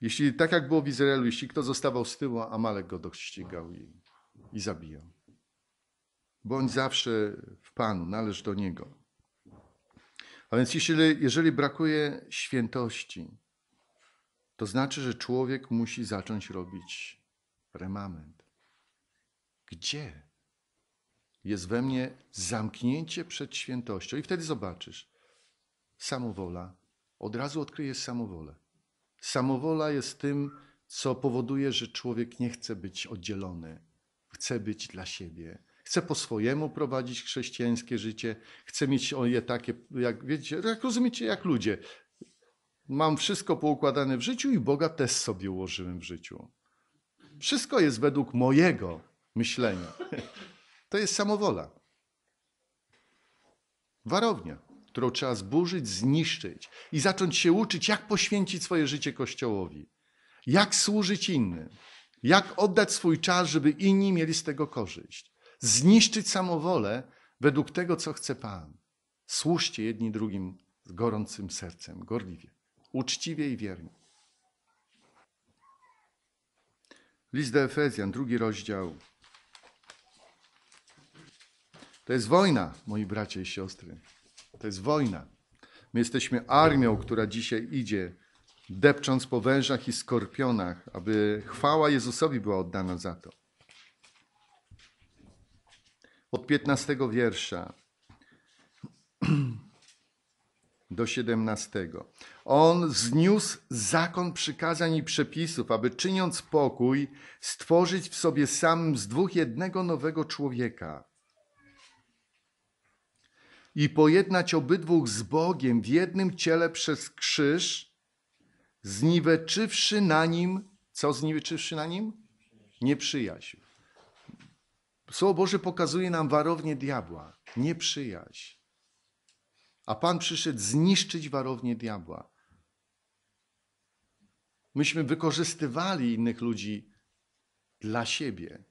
Jeśli tak jak było w Izraelu, jeśli kto zostawał z tyłu, Amalek go dościgał i, i zabijał. Bądź zawsze w Panu, należ do Niego. A więc jeśli, jeżeli brakuje świętości, to znaczy, że człowiek musi zacząć robić remament. Gdzie jest we mnie zamknięcie przed świętością? I wtedy zobaczysz, samowola, od razu odkryje samowolę. Samowola jest tym, co powoduje, że człowiek nie chce być oddzielony, chce być dla siebie, chce po swojemu prowadzić chrześcijańskie życie, chce mieć je takie, jak wiecie, jak rozumiecie, jak ludzie. Mam wszystko poukładane w życiu i Boga też sobie ułożyłem w życiu. Wszystko jest według mojego myślenia. To jest samowola. Warownia którą trzeba zburzyć, zniszczyć i zacząć się uczyć, jak poświęcić swoje życie Kościołowi, jak służyć innym, jak oddać swój czas, żeby inni mieli z tego korzyść. Zniszczyć samowolę według tego, co chce Pan. Służcie jedni drugim z gorącym sercem, gorliwie, uczciwie i wiernie. List do Efezjan, drugi rozdział. To jest wojna, moi bracia i siostry. To jest wojna. My jesteśmy armią, która dzisiaj idzie, depcząc po wężach i skorpionach, aby chwała Jezusowi była oddana za to. Od 15 wiersza [CLEARS THROAT] do 17. On zniósł zakon przykazań i przepisów, aby czyniąc pokój, stworzyć w sobie samym z dwóch jednego nowego człowieka i pojednać obydwóch z Bogiem w jednym ciele przez krzyż, zniweczywszy na nim, co zniweczywszy na nim? Nieprzyjaźń. Słowo Boże pokazuje nam warownię diabła, nieprzyjaźń. A Pan przyszedł zniszczyć warownię diabła. Myśmy wykorzystywali innych ludzi dla siebie.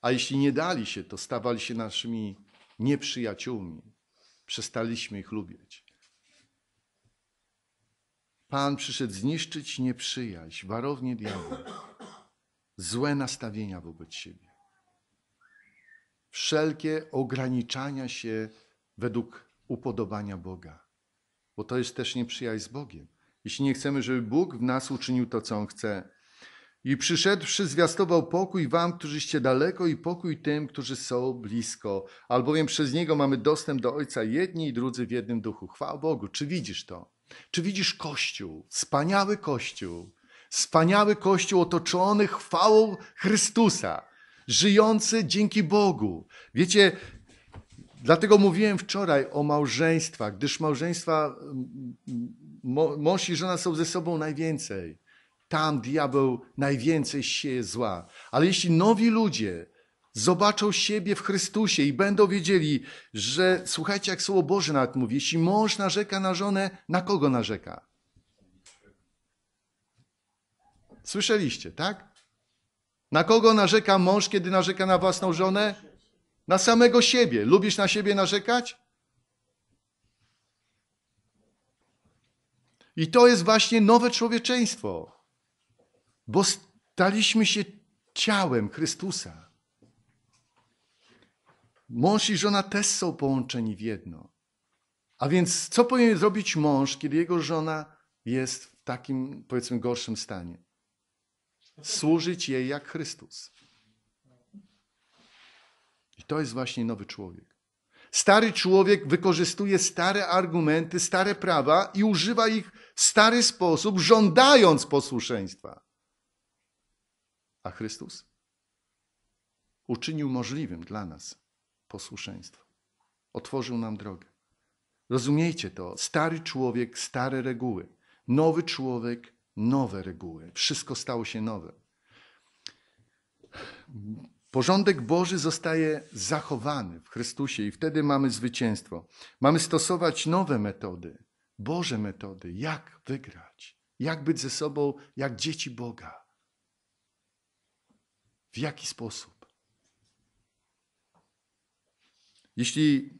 A jeśli nie dali się, to stawali się naszymi nieprzyjaciółmi. Przestaliśmy ich lubić. Pan przyszedł zniszczyć nieprzyjaźń, warownię diabła, złe nastawienia wobec siebie. Wszelkie ograniczania się według upodobania Boga, bo to jest też nieprzyjaźń z Bogiem. Jeśli nie chcemy, żeby Bóg w nas uczynił to, co On chce, i przyszedłszy zwiastował pokój wam, którzyście daleko i pokój tym, którzy są blisko. Albowiem przez niego mamy dostęp do Ojca jedni i drudzy w jednym duchu. Chwała Bogu. Czy widzisz to? Czy widzisz Kościół? Wspaniały Kościół. Wspaniały Kościół otoczony chwałą Chrystusa. Żyjący dzięki Bogu. Wiecie, Dlatego mówiłem wczoraj o małżeństwach, gdyż małżeństwa, mm, mm, mąż i żona są ze sobą najwięcej tam diabeł najwięcej sieje zła. Ale jeśli nowi ludzie zobaczą siebie w Chrystusie i będą wiedzieli, że słuchajcie, jak Słowo Boże nawet mówi, jeśli mąż narzeka na żonę, na kogo narzeka? Słyszeliście, tak? Na kogo narzeka mąż, kiedy narzeka na własną żonę? Na samego siebie. Lubisz na siebie narzekać? I to jest właśnie nowe człowieczeństwo bo staliśmy się ciałem Chrystusa. Mąż i żona też są połączeni w jedno. A więc co powinien zrobić mąż, kiedy jego żona jest w takim, powiedzmy, gorszym stanie? Służyć jej jak Chrystus. I to jest właśnie nowy człowiek. Stary człowiek wykorzystuje stare argumenty, stare prawa i używa ich w stary sposób, żądając posłuszeństwa. A Chrystus uczynił możliwym dla nas posłuszeństwo. Otworzył nam drogę. Rozumiecie to? Stary człowiek, stare reguły. Nowy człowiek, nowe reguły. Wszystko stało się nowe. Porządek Boży zostaje zachowany w Chrystusie i wtedy mamy zwycięstwo. Mamy stosować nowe metody, Boże metody, jak wygrać, jak być ze sobą jak dzieci Boga. W jaki sposób? Jeśli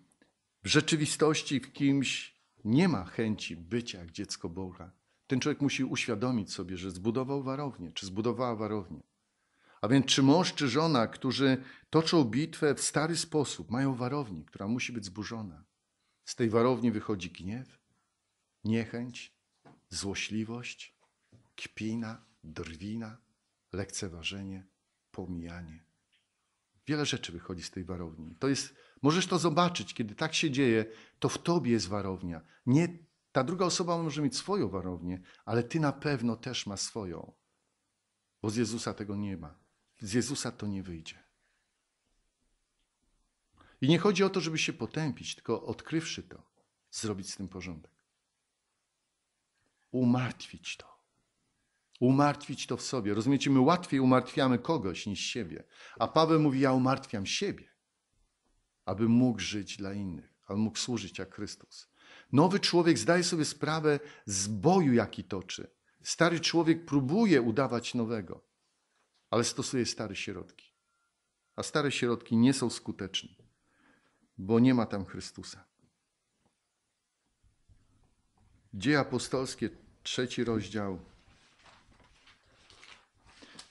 w rzeczywistości w kimś nie ma chęci bycia jak dziecko Boga, ten człowiek musi uświadomić sobie, że zbudował warownię, czy zbudowała warownię. A więc czy mąż, czy żona, którzy toczą bitwę w stary sposób, mają warownię, która musi być zburzona. Z tej warowni wychodzi gniew, niechęć, złośliwość, kpina, drwina, lekceważenie, pomijanie. Wiele rzeczy wychodzi z tej warowni. To jest, możesz to zobaczyć, kiedy tak się dzieje, to w tobie jest warownia. Nie, ta druga osoba może mieć swoją warownię, ale ty na pewno też masz swoją. Bo z Jezusa tego nie ma. Z Jezusa to nie wyjdzie. I nie chodzi o to, żeby się potępić, tylko odkrywszy to, zrobić z tym porządek. Umartwić to. Umartwić to w sobie. Rozumiecie, my łatwiej umartwiamy kogoś niż siebie. A Paweł mówi: Ja umartwiam siebie, aby mógł żyć dla innych, aby mógł służyć jak Chrystus. Nowy człowiek zdaje sobie sprawę z boju, jaki toczy. Stary człowiek próbuje udawać nowego, ale stosuje stare środki. A stare środki nie są skuteczne, bo nie ma tam Chrystusa. Dzieje apostolskie, trzeci rozdział.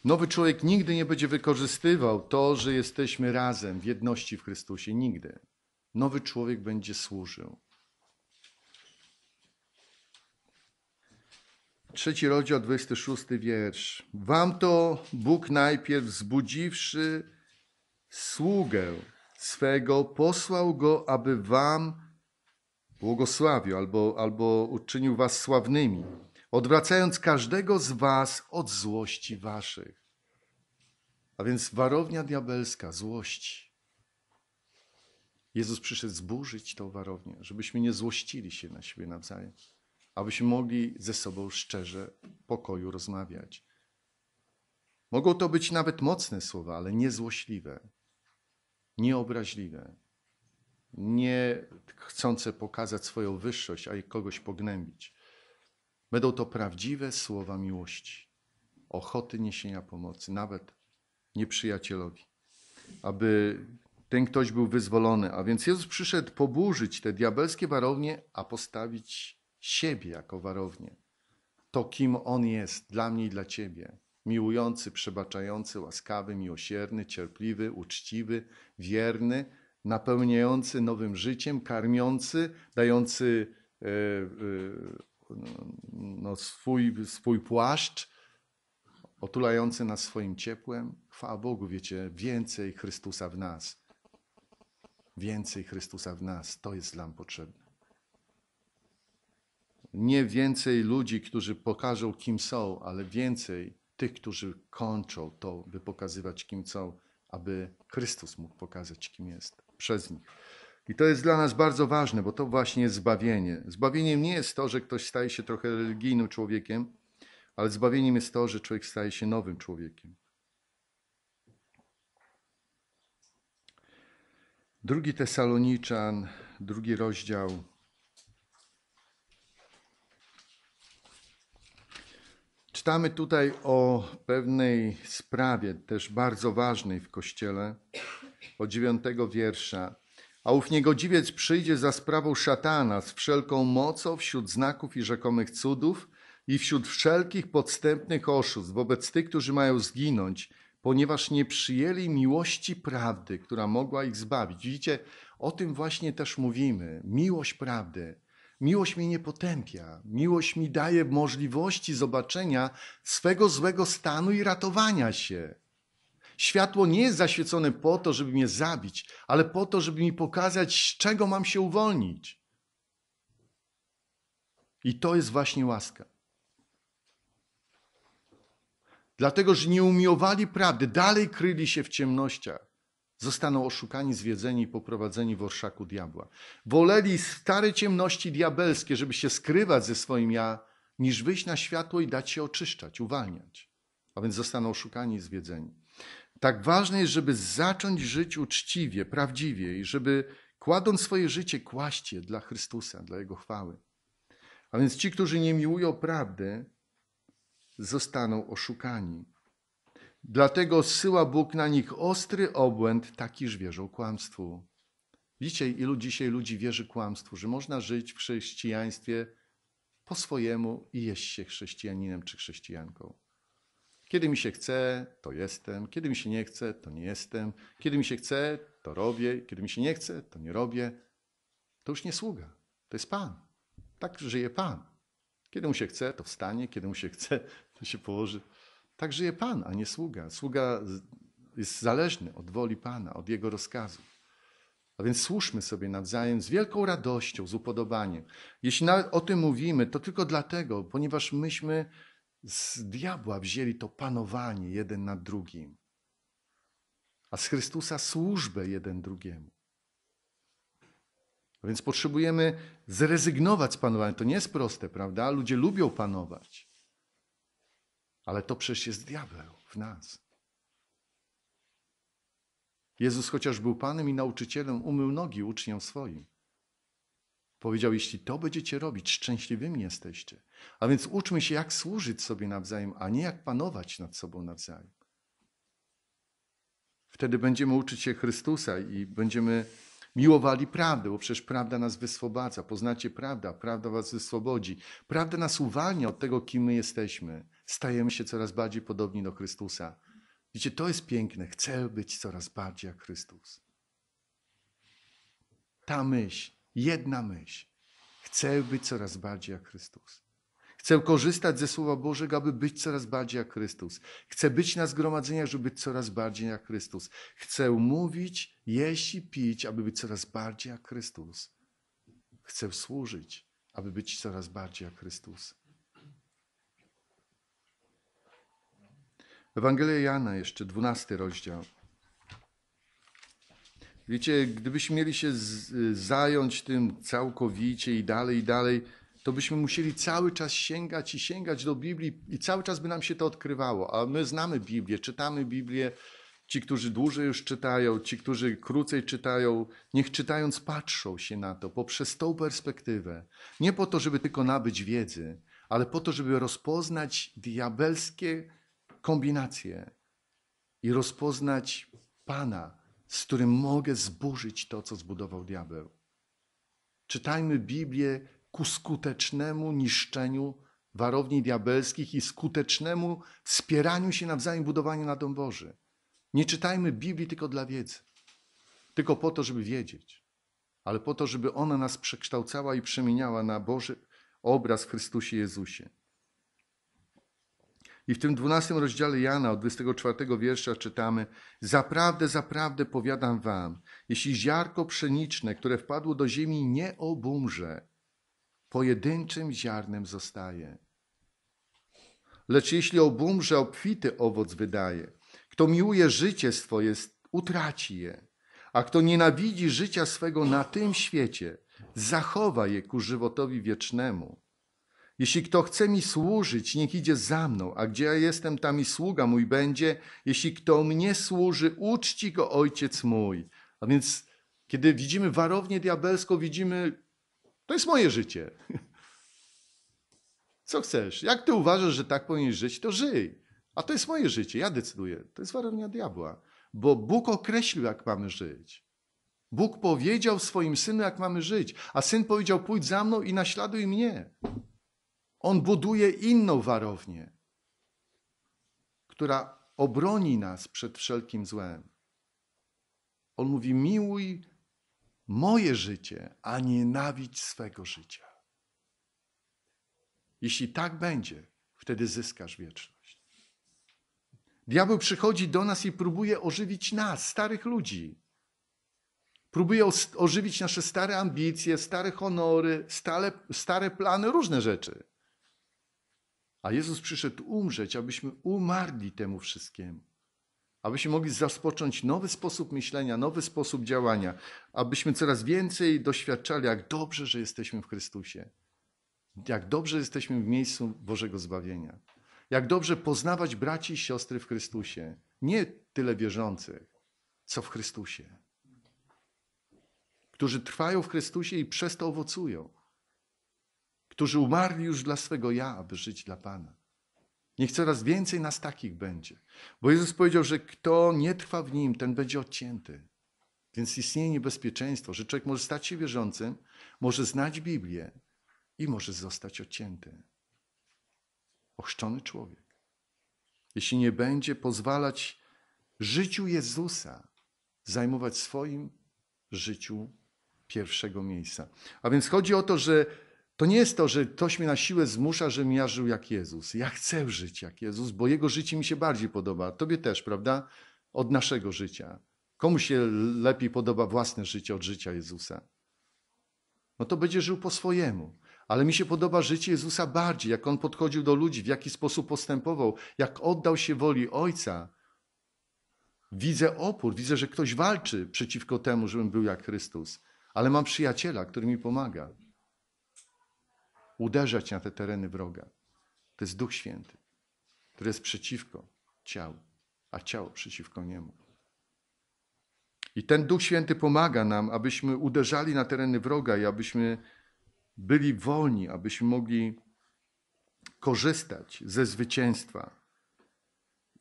Nowy człowiek nigdy nie będzie wykorzystywał to, że jesteśmy razem w jedności w Chrystusie. Nigdy. Nowy człowiek będzie służył. Trzeci rozdział, 26 wiersz. Wam to Bóg najpierw zbudziwszy sługę swego, posłał go, aby wam błogosławił albo, albo uczynił was sławnymi odwracając każdego z was od złości waszych. A więc warownia diabelska, złości. Jezus przyszedł zburzyć tą warownię, żebyśmy nie złościli się na siebie nawzajem, abyśmy mogli ze sobą szczerze w pokoju rozmawiać. Mogą to być nawet mocne słowa, ale niezłośliwe, nieobraźliwe, nie chcące pokazać swoją wyższość, a kogoś pognębić. Będą to prawdziwe słowa miłości, ochoty niesienia pomocy, nawet nieprzyjacielowi, aby ten ktoś był wyzwolony. A więc Jezus przyszedł poburzyć te diabelskie warownie, a postawić siebie jako warownię. To, kim On jest dla mnie i dla Ciebie. Miłujący, przebaczający, łaskawy, miłosierny, cierpliwy, uczciwy, wierny, napełniający nowym życiem, karmiący, dający e, e, no, swój, swój płaszcz, otulający nas swoim ciepłem. Chwała Bogu, wiecie, więcej Chrystusa w nas. Więcej Chrystusa w nas, to jest nam potrzebne. Nie więcej ludzi, którzy pokażą, kim są, ale więcej tych, którzy kończą to, by pokazywać, kim są, aby Chrystus mógł pokazać, kim jest przez nich. I to jest dla nas bardzo ważne, bo to właśnie jest zbawienie. Zbawieniem nie jest to, że ktoś staje się trochę religijnym człowiekiem, ale zbawieniem jest to, że człowiek staje się nowym człowiekiem. Drugi Tesaloniczan, drugi rozdział. Czytamy tutaj o pewnej sprawie, też bardzo ważnej w Kościele, od dziewiątego wiersza a ów niegodziwiec przyjdzie za sprawą szatana z wszelką mocą wśród znaków i rzekomych cudów i wśród wszelkich podstępnych oszustw wobec tych, którzy mają zginąć, ponieważ nie przyjęli miłości prawdy, która mogła ich zbawić. Widzicie, o tym właśnie też mówimy. Miłość prawdy. Miłość mnie nie potępia. Miłość mi daje możliwości zobaczenia swego złego stanu i ratowania się. Światło nie jest zaświecone po to, żeby mnie zabić, ale po to, żeby mi pokazać, z czego mam się uwolnić. I to jest właśnie łaska. Dlatego, że nie umiłowali prawdy, dalej kryli się w ciemnościach zostaną oszukani, zwiedzeni i poprowadzeni w orszaku diabła. Woleli stare ciemności diabelskie, żeby się skrywać ze swoim ja, niż wyjść na światło i dać się oczyszczać, uwalniać. A więc zostaną oszukani i zwiedzeni. Tak ważne jest, żeby zacząć żyć uczciwie, prawdziwie i żeby kładąc swoje życie, kłaść je dla Chrystusa, dla Jego chwały. A więc ci, którzy nie miłują prawdy, zostaną oszukani. Dlatego syła Bóg na nich ostry obłęd, takiż wierzą kłamstwu. Widzicie, ilu dzisiaj ludzi wierzy kłamstwu, że można żyć w chrześcijaństwie po swojemu i jeść się chrześcijaninem czy chrześcijanką. Kiedy mi się chce, to jestem. Kiedy mi się nie chce, to nie jestem. Kiedy mi się chce, to robię. Kiedy mi się nie chce, to nie robię. To już nie sługa. To jest Pan. Tak żyje Pan. Kiedy mu się chce, to wstanie. Kiedy mu się [LAUGHS] chce, to się położy. Tak żyje Pan, a nie sługa. Sługa jest zależny od woli Pana, od Jego rozkazu. A więc słuszmy sobie nawzajem z wielką radością, z upodobaniem. Jeśli nawet o tym mówimy, to tylko dlatego, ponieważ myśmy z diabła wzięli to panowanie jeden nad drugim, a z Chrystusa służbę jeden drugiemu. Więc potrzebujemy zrezygnować z panowania. To nie jest proste, prawda? Ludzie lubią panować. Ale to przecież jest diabeł w nas. Jezus chociaż był Panem i nauczycielem, umył nogi uczniom swoim. Powiedział, jeśli to będziecie robić, szczęśliwymi jesteście. A więc uczmy się, jak służyć sobie nawzajem, a nie jak panować nad sobą nawzajem. Wtedy będziemy uczyć się Chrystusa i będziemy miłowali prawdę, bo przecież prawda nas wyswobadza. Poznacie prawdę, prawda was wyswobodzi. Prawda nas uwalnia od tego, kim my jesteśmy. Stajemy się coraz bardziej podobni do Chrystusa. Widzicie, to jest piękne. Chcę być coraz bardziej jak Chrystus. Ta myśl Jedna myśl. Chcę być coraz bardziej jak Chrystus. Chcę korzystać ze Słowa Bożego, aby być coraz bardziej jak Chrystus. Chcę być na zgromadzeniach, żeby być coraz bardziej jak Chrystus. Chcę mówić, jeść i pić, aby być coraz bardziej jak Chrystus. Chcę służyć, aby być coraz bardziej jak Chrystus. Ewangelia Jana, jeszcze 12 rozdział. Wiecie, gdybyśmy mieli się z, zająć tym całkowicie i dalej, i dalej, to byśmy musieli cały czas sięgać i sięgać do Biblii i cały czas by nam się to odkrywało. A my znamy Biblię, czytamy Biblię. Ci, którzy dłużej już czytają, ci, którzy krócej czytają, niech czytając patrzą się na to poprzez tą perspektywę. Nie po to, żeby tylko nabyć wiedzy, ale po to, żeby rozpoznać diabelskie kombinacje i rozpoznać Pana, z którym mogę zburzyć to, co zbudował diabeł. Czytajmy Biblię ku skutecznemu niszczeniu warowni diabelskich i skutecznemu wspieraniu się nawzajem budowaniu na dom Boży. Nie czytajmy Biblii tylko dla wiedzy, tylko po to, żeby wiedzieć, ale po to, żeby ona nas przekształcała i przemieniała na Boży obraz w Chrystusie Jezusie. I w tym 12 rozdziale Jana od 24 wiersza czytamy: Zaprawdę, zaprawdę powiadam wam, jeśli ziarko pszeniczne, które wpadło do ziemi, nie obumrze, pojedynczym ziarnem zostaje. Lecz jeśli obumrze, obfity owoc wydaje. Kto miłuje życie swoje, utraci je, a kto nienawidzi życia swego na tym świecie, zachowa je ku żywotowi wiecznemu. Jeśli kto chce mi służyć, niech idzie za mną, a gdzie ja jestem, tam i sługa mój będzie. Jeśli kto mnie służy, uczci go ojciec mój. A więc, kiedy widzimy warownię diabelską, widzimy, to jest moje życie. [LAUGHS] Co chcesz? Jak ty uważasz, że tak powinien żyć, to żyj. A to jest moje życie, ja decyduję. To jest warownia diabła, bo Bóg określił, jak mamy żyć. Bóg powiedział swoim synu, jak mamy żyć, a syn powiedział: pójdź za mną i naśladuj mnie. On buduje inną warownię, która obroni nas przed wszelkim złem. On mówi: Miłuj moje życie, a nienawidź swego życia. Jeśli tak będzie, wtedy zyskasz wieczność. Diabeł przychodzi do nas i próbuje ożywić nas, starych ludzi. Próbuje ożywić nasze stare ambicje, stare honory, stare, stare plany, różne rzeczy. A Jezus przyszedł umrzeć, abyśmy umarli temu wszystkiemu. Abyśmy mogli rozpocząć nowy sposób myślenia, nowy sposób działania, abyśmy coraz więcej doświadczali, jak dobrze, że jesteśmy w Chrystusie, jak dobrze jesteśmy w miejscu Bożego zbawienia, jak dobrze poznawać braci i siostry w Chrystusie, nie tyle wierzących, co w Chrystusie, którzy trwają w Chrystusie i przez to owocują którzy umarli już dla swego ja, aby żyć dla Pana. Niech coraz więcej nas takich będzie. Bo Jezus powiedział, że kto nie trwa w nim, ten będzie odcięty. Więc istnieje niebezpieczeństwo, że człowiek może stać się wierzącym, może znać Biblię i może zostać odcięty. Ochrzczony człowiek. Jeśli nie będzie pozwalać życiu Jezusa zajmować swoim życiu pierwszego miejsca. A więc chodzi o to, że to nie jest to, że ktoś mnie na siłę zmusza, żebym ja żył jak Jezus. Ja chcę żyć jak Jezus, bo Jego życie mi się bardziej podoba. Tobie też, prawda? Od naszego życia. Komu się lepiej podoba własne życie od życia Jezusa? No to będzie żył po swojemu. Ale mi się podoba życie Jezusa bardziej, jak On podchodził do ludzi, w jaki sposób postępował, jak oddał się woli Ojca. Widzę opór, widzę, że ktoś walczy przeciwko temu, żebym był jak Chrystus. Ale mam przyjaciela, który mi pomaga uderzać na te tereny wroga. To jest Duch Święty, który jest przeciwko ciału, a ciało przeciwko niemu. I ten Duch Święty pomaga nam, abyśmy uderzali na tereny wroga i abyśmy byli wolni, abyśmy mogli korzystać ze zwycięstwa.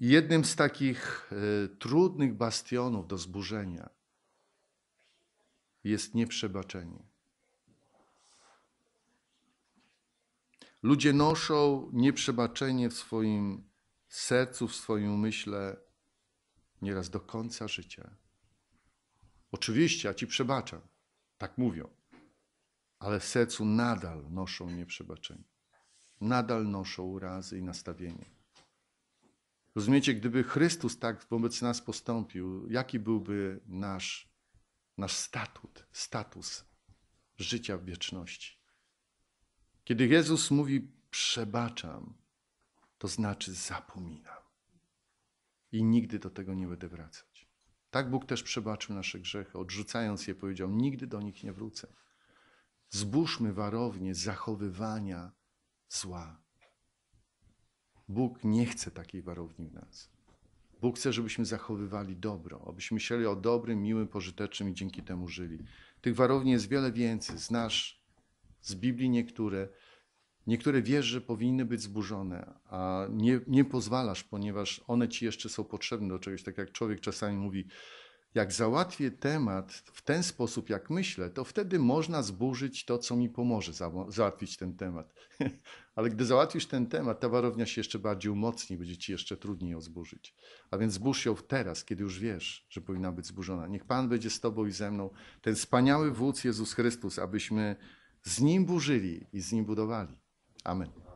I jednym z takich y, trudnych bastionów do zburzenia jest nieprzebaczenie. Ludzie noszą nieprzebaczenie w swoim sercu, w swoim umyśle, nieraz do końca życia. Oczywiście, ja ci przebaczam, tak mówią, ale w sercu nadal noszą nieprzebaczenie. Nadal noszą urazy i nastawienie. Rozumiecie, gdyby Chrystus tak wobec nas postąpił, jaki byłby nasz, nasz statut, status życia w wieczności? Kiedy Jezus mówi przebaczam, to znaczy zapominam. I nigdy do tego nie będę wracać. Tak Bóg też przebaczył nasze grzechy, odrzucając je powiedział: Nigdy do nich nie wrócę. Zbóżmy warownie zachowywania zła. Bóg nie chce takiej warowni w nas. Bóg chce, żebyśmy zachowywali dobro, abyśmy myśleli o dobrym, miłym, pożytecznym i dzięki temu żyli. Tych warowni jest wiele więcej. Znasz z Biblii niektóre. Niektóre wiesz, że powinny być zburzone, a nie, nie pozwalasz, ponieważ one ci jeszcze są potrzebne do czegoś. Tak jak człowiek czasami mówi, jak załatwię temat w ten sposób, jak myślę, to wtedy można zburzyć to, co mi pomoże załatwić ten temat. [LAUGHS] Ale gdy załatwisz ten temat, ta warownia się jeszcze bardziej umocni, będzie ci jeszcze trudniej ją zburzyć. A więc zburz ją teraz, kiedy już wiesz, że powinna być zburzona. Niech Pan będzie z Tobą i ze mną. Ten wspaniały wódz Jezus Chrystus, abyśmy z Nim burzyli i z Nim budowali. Amen.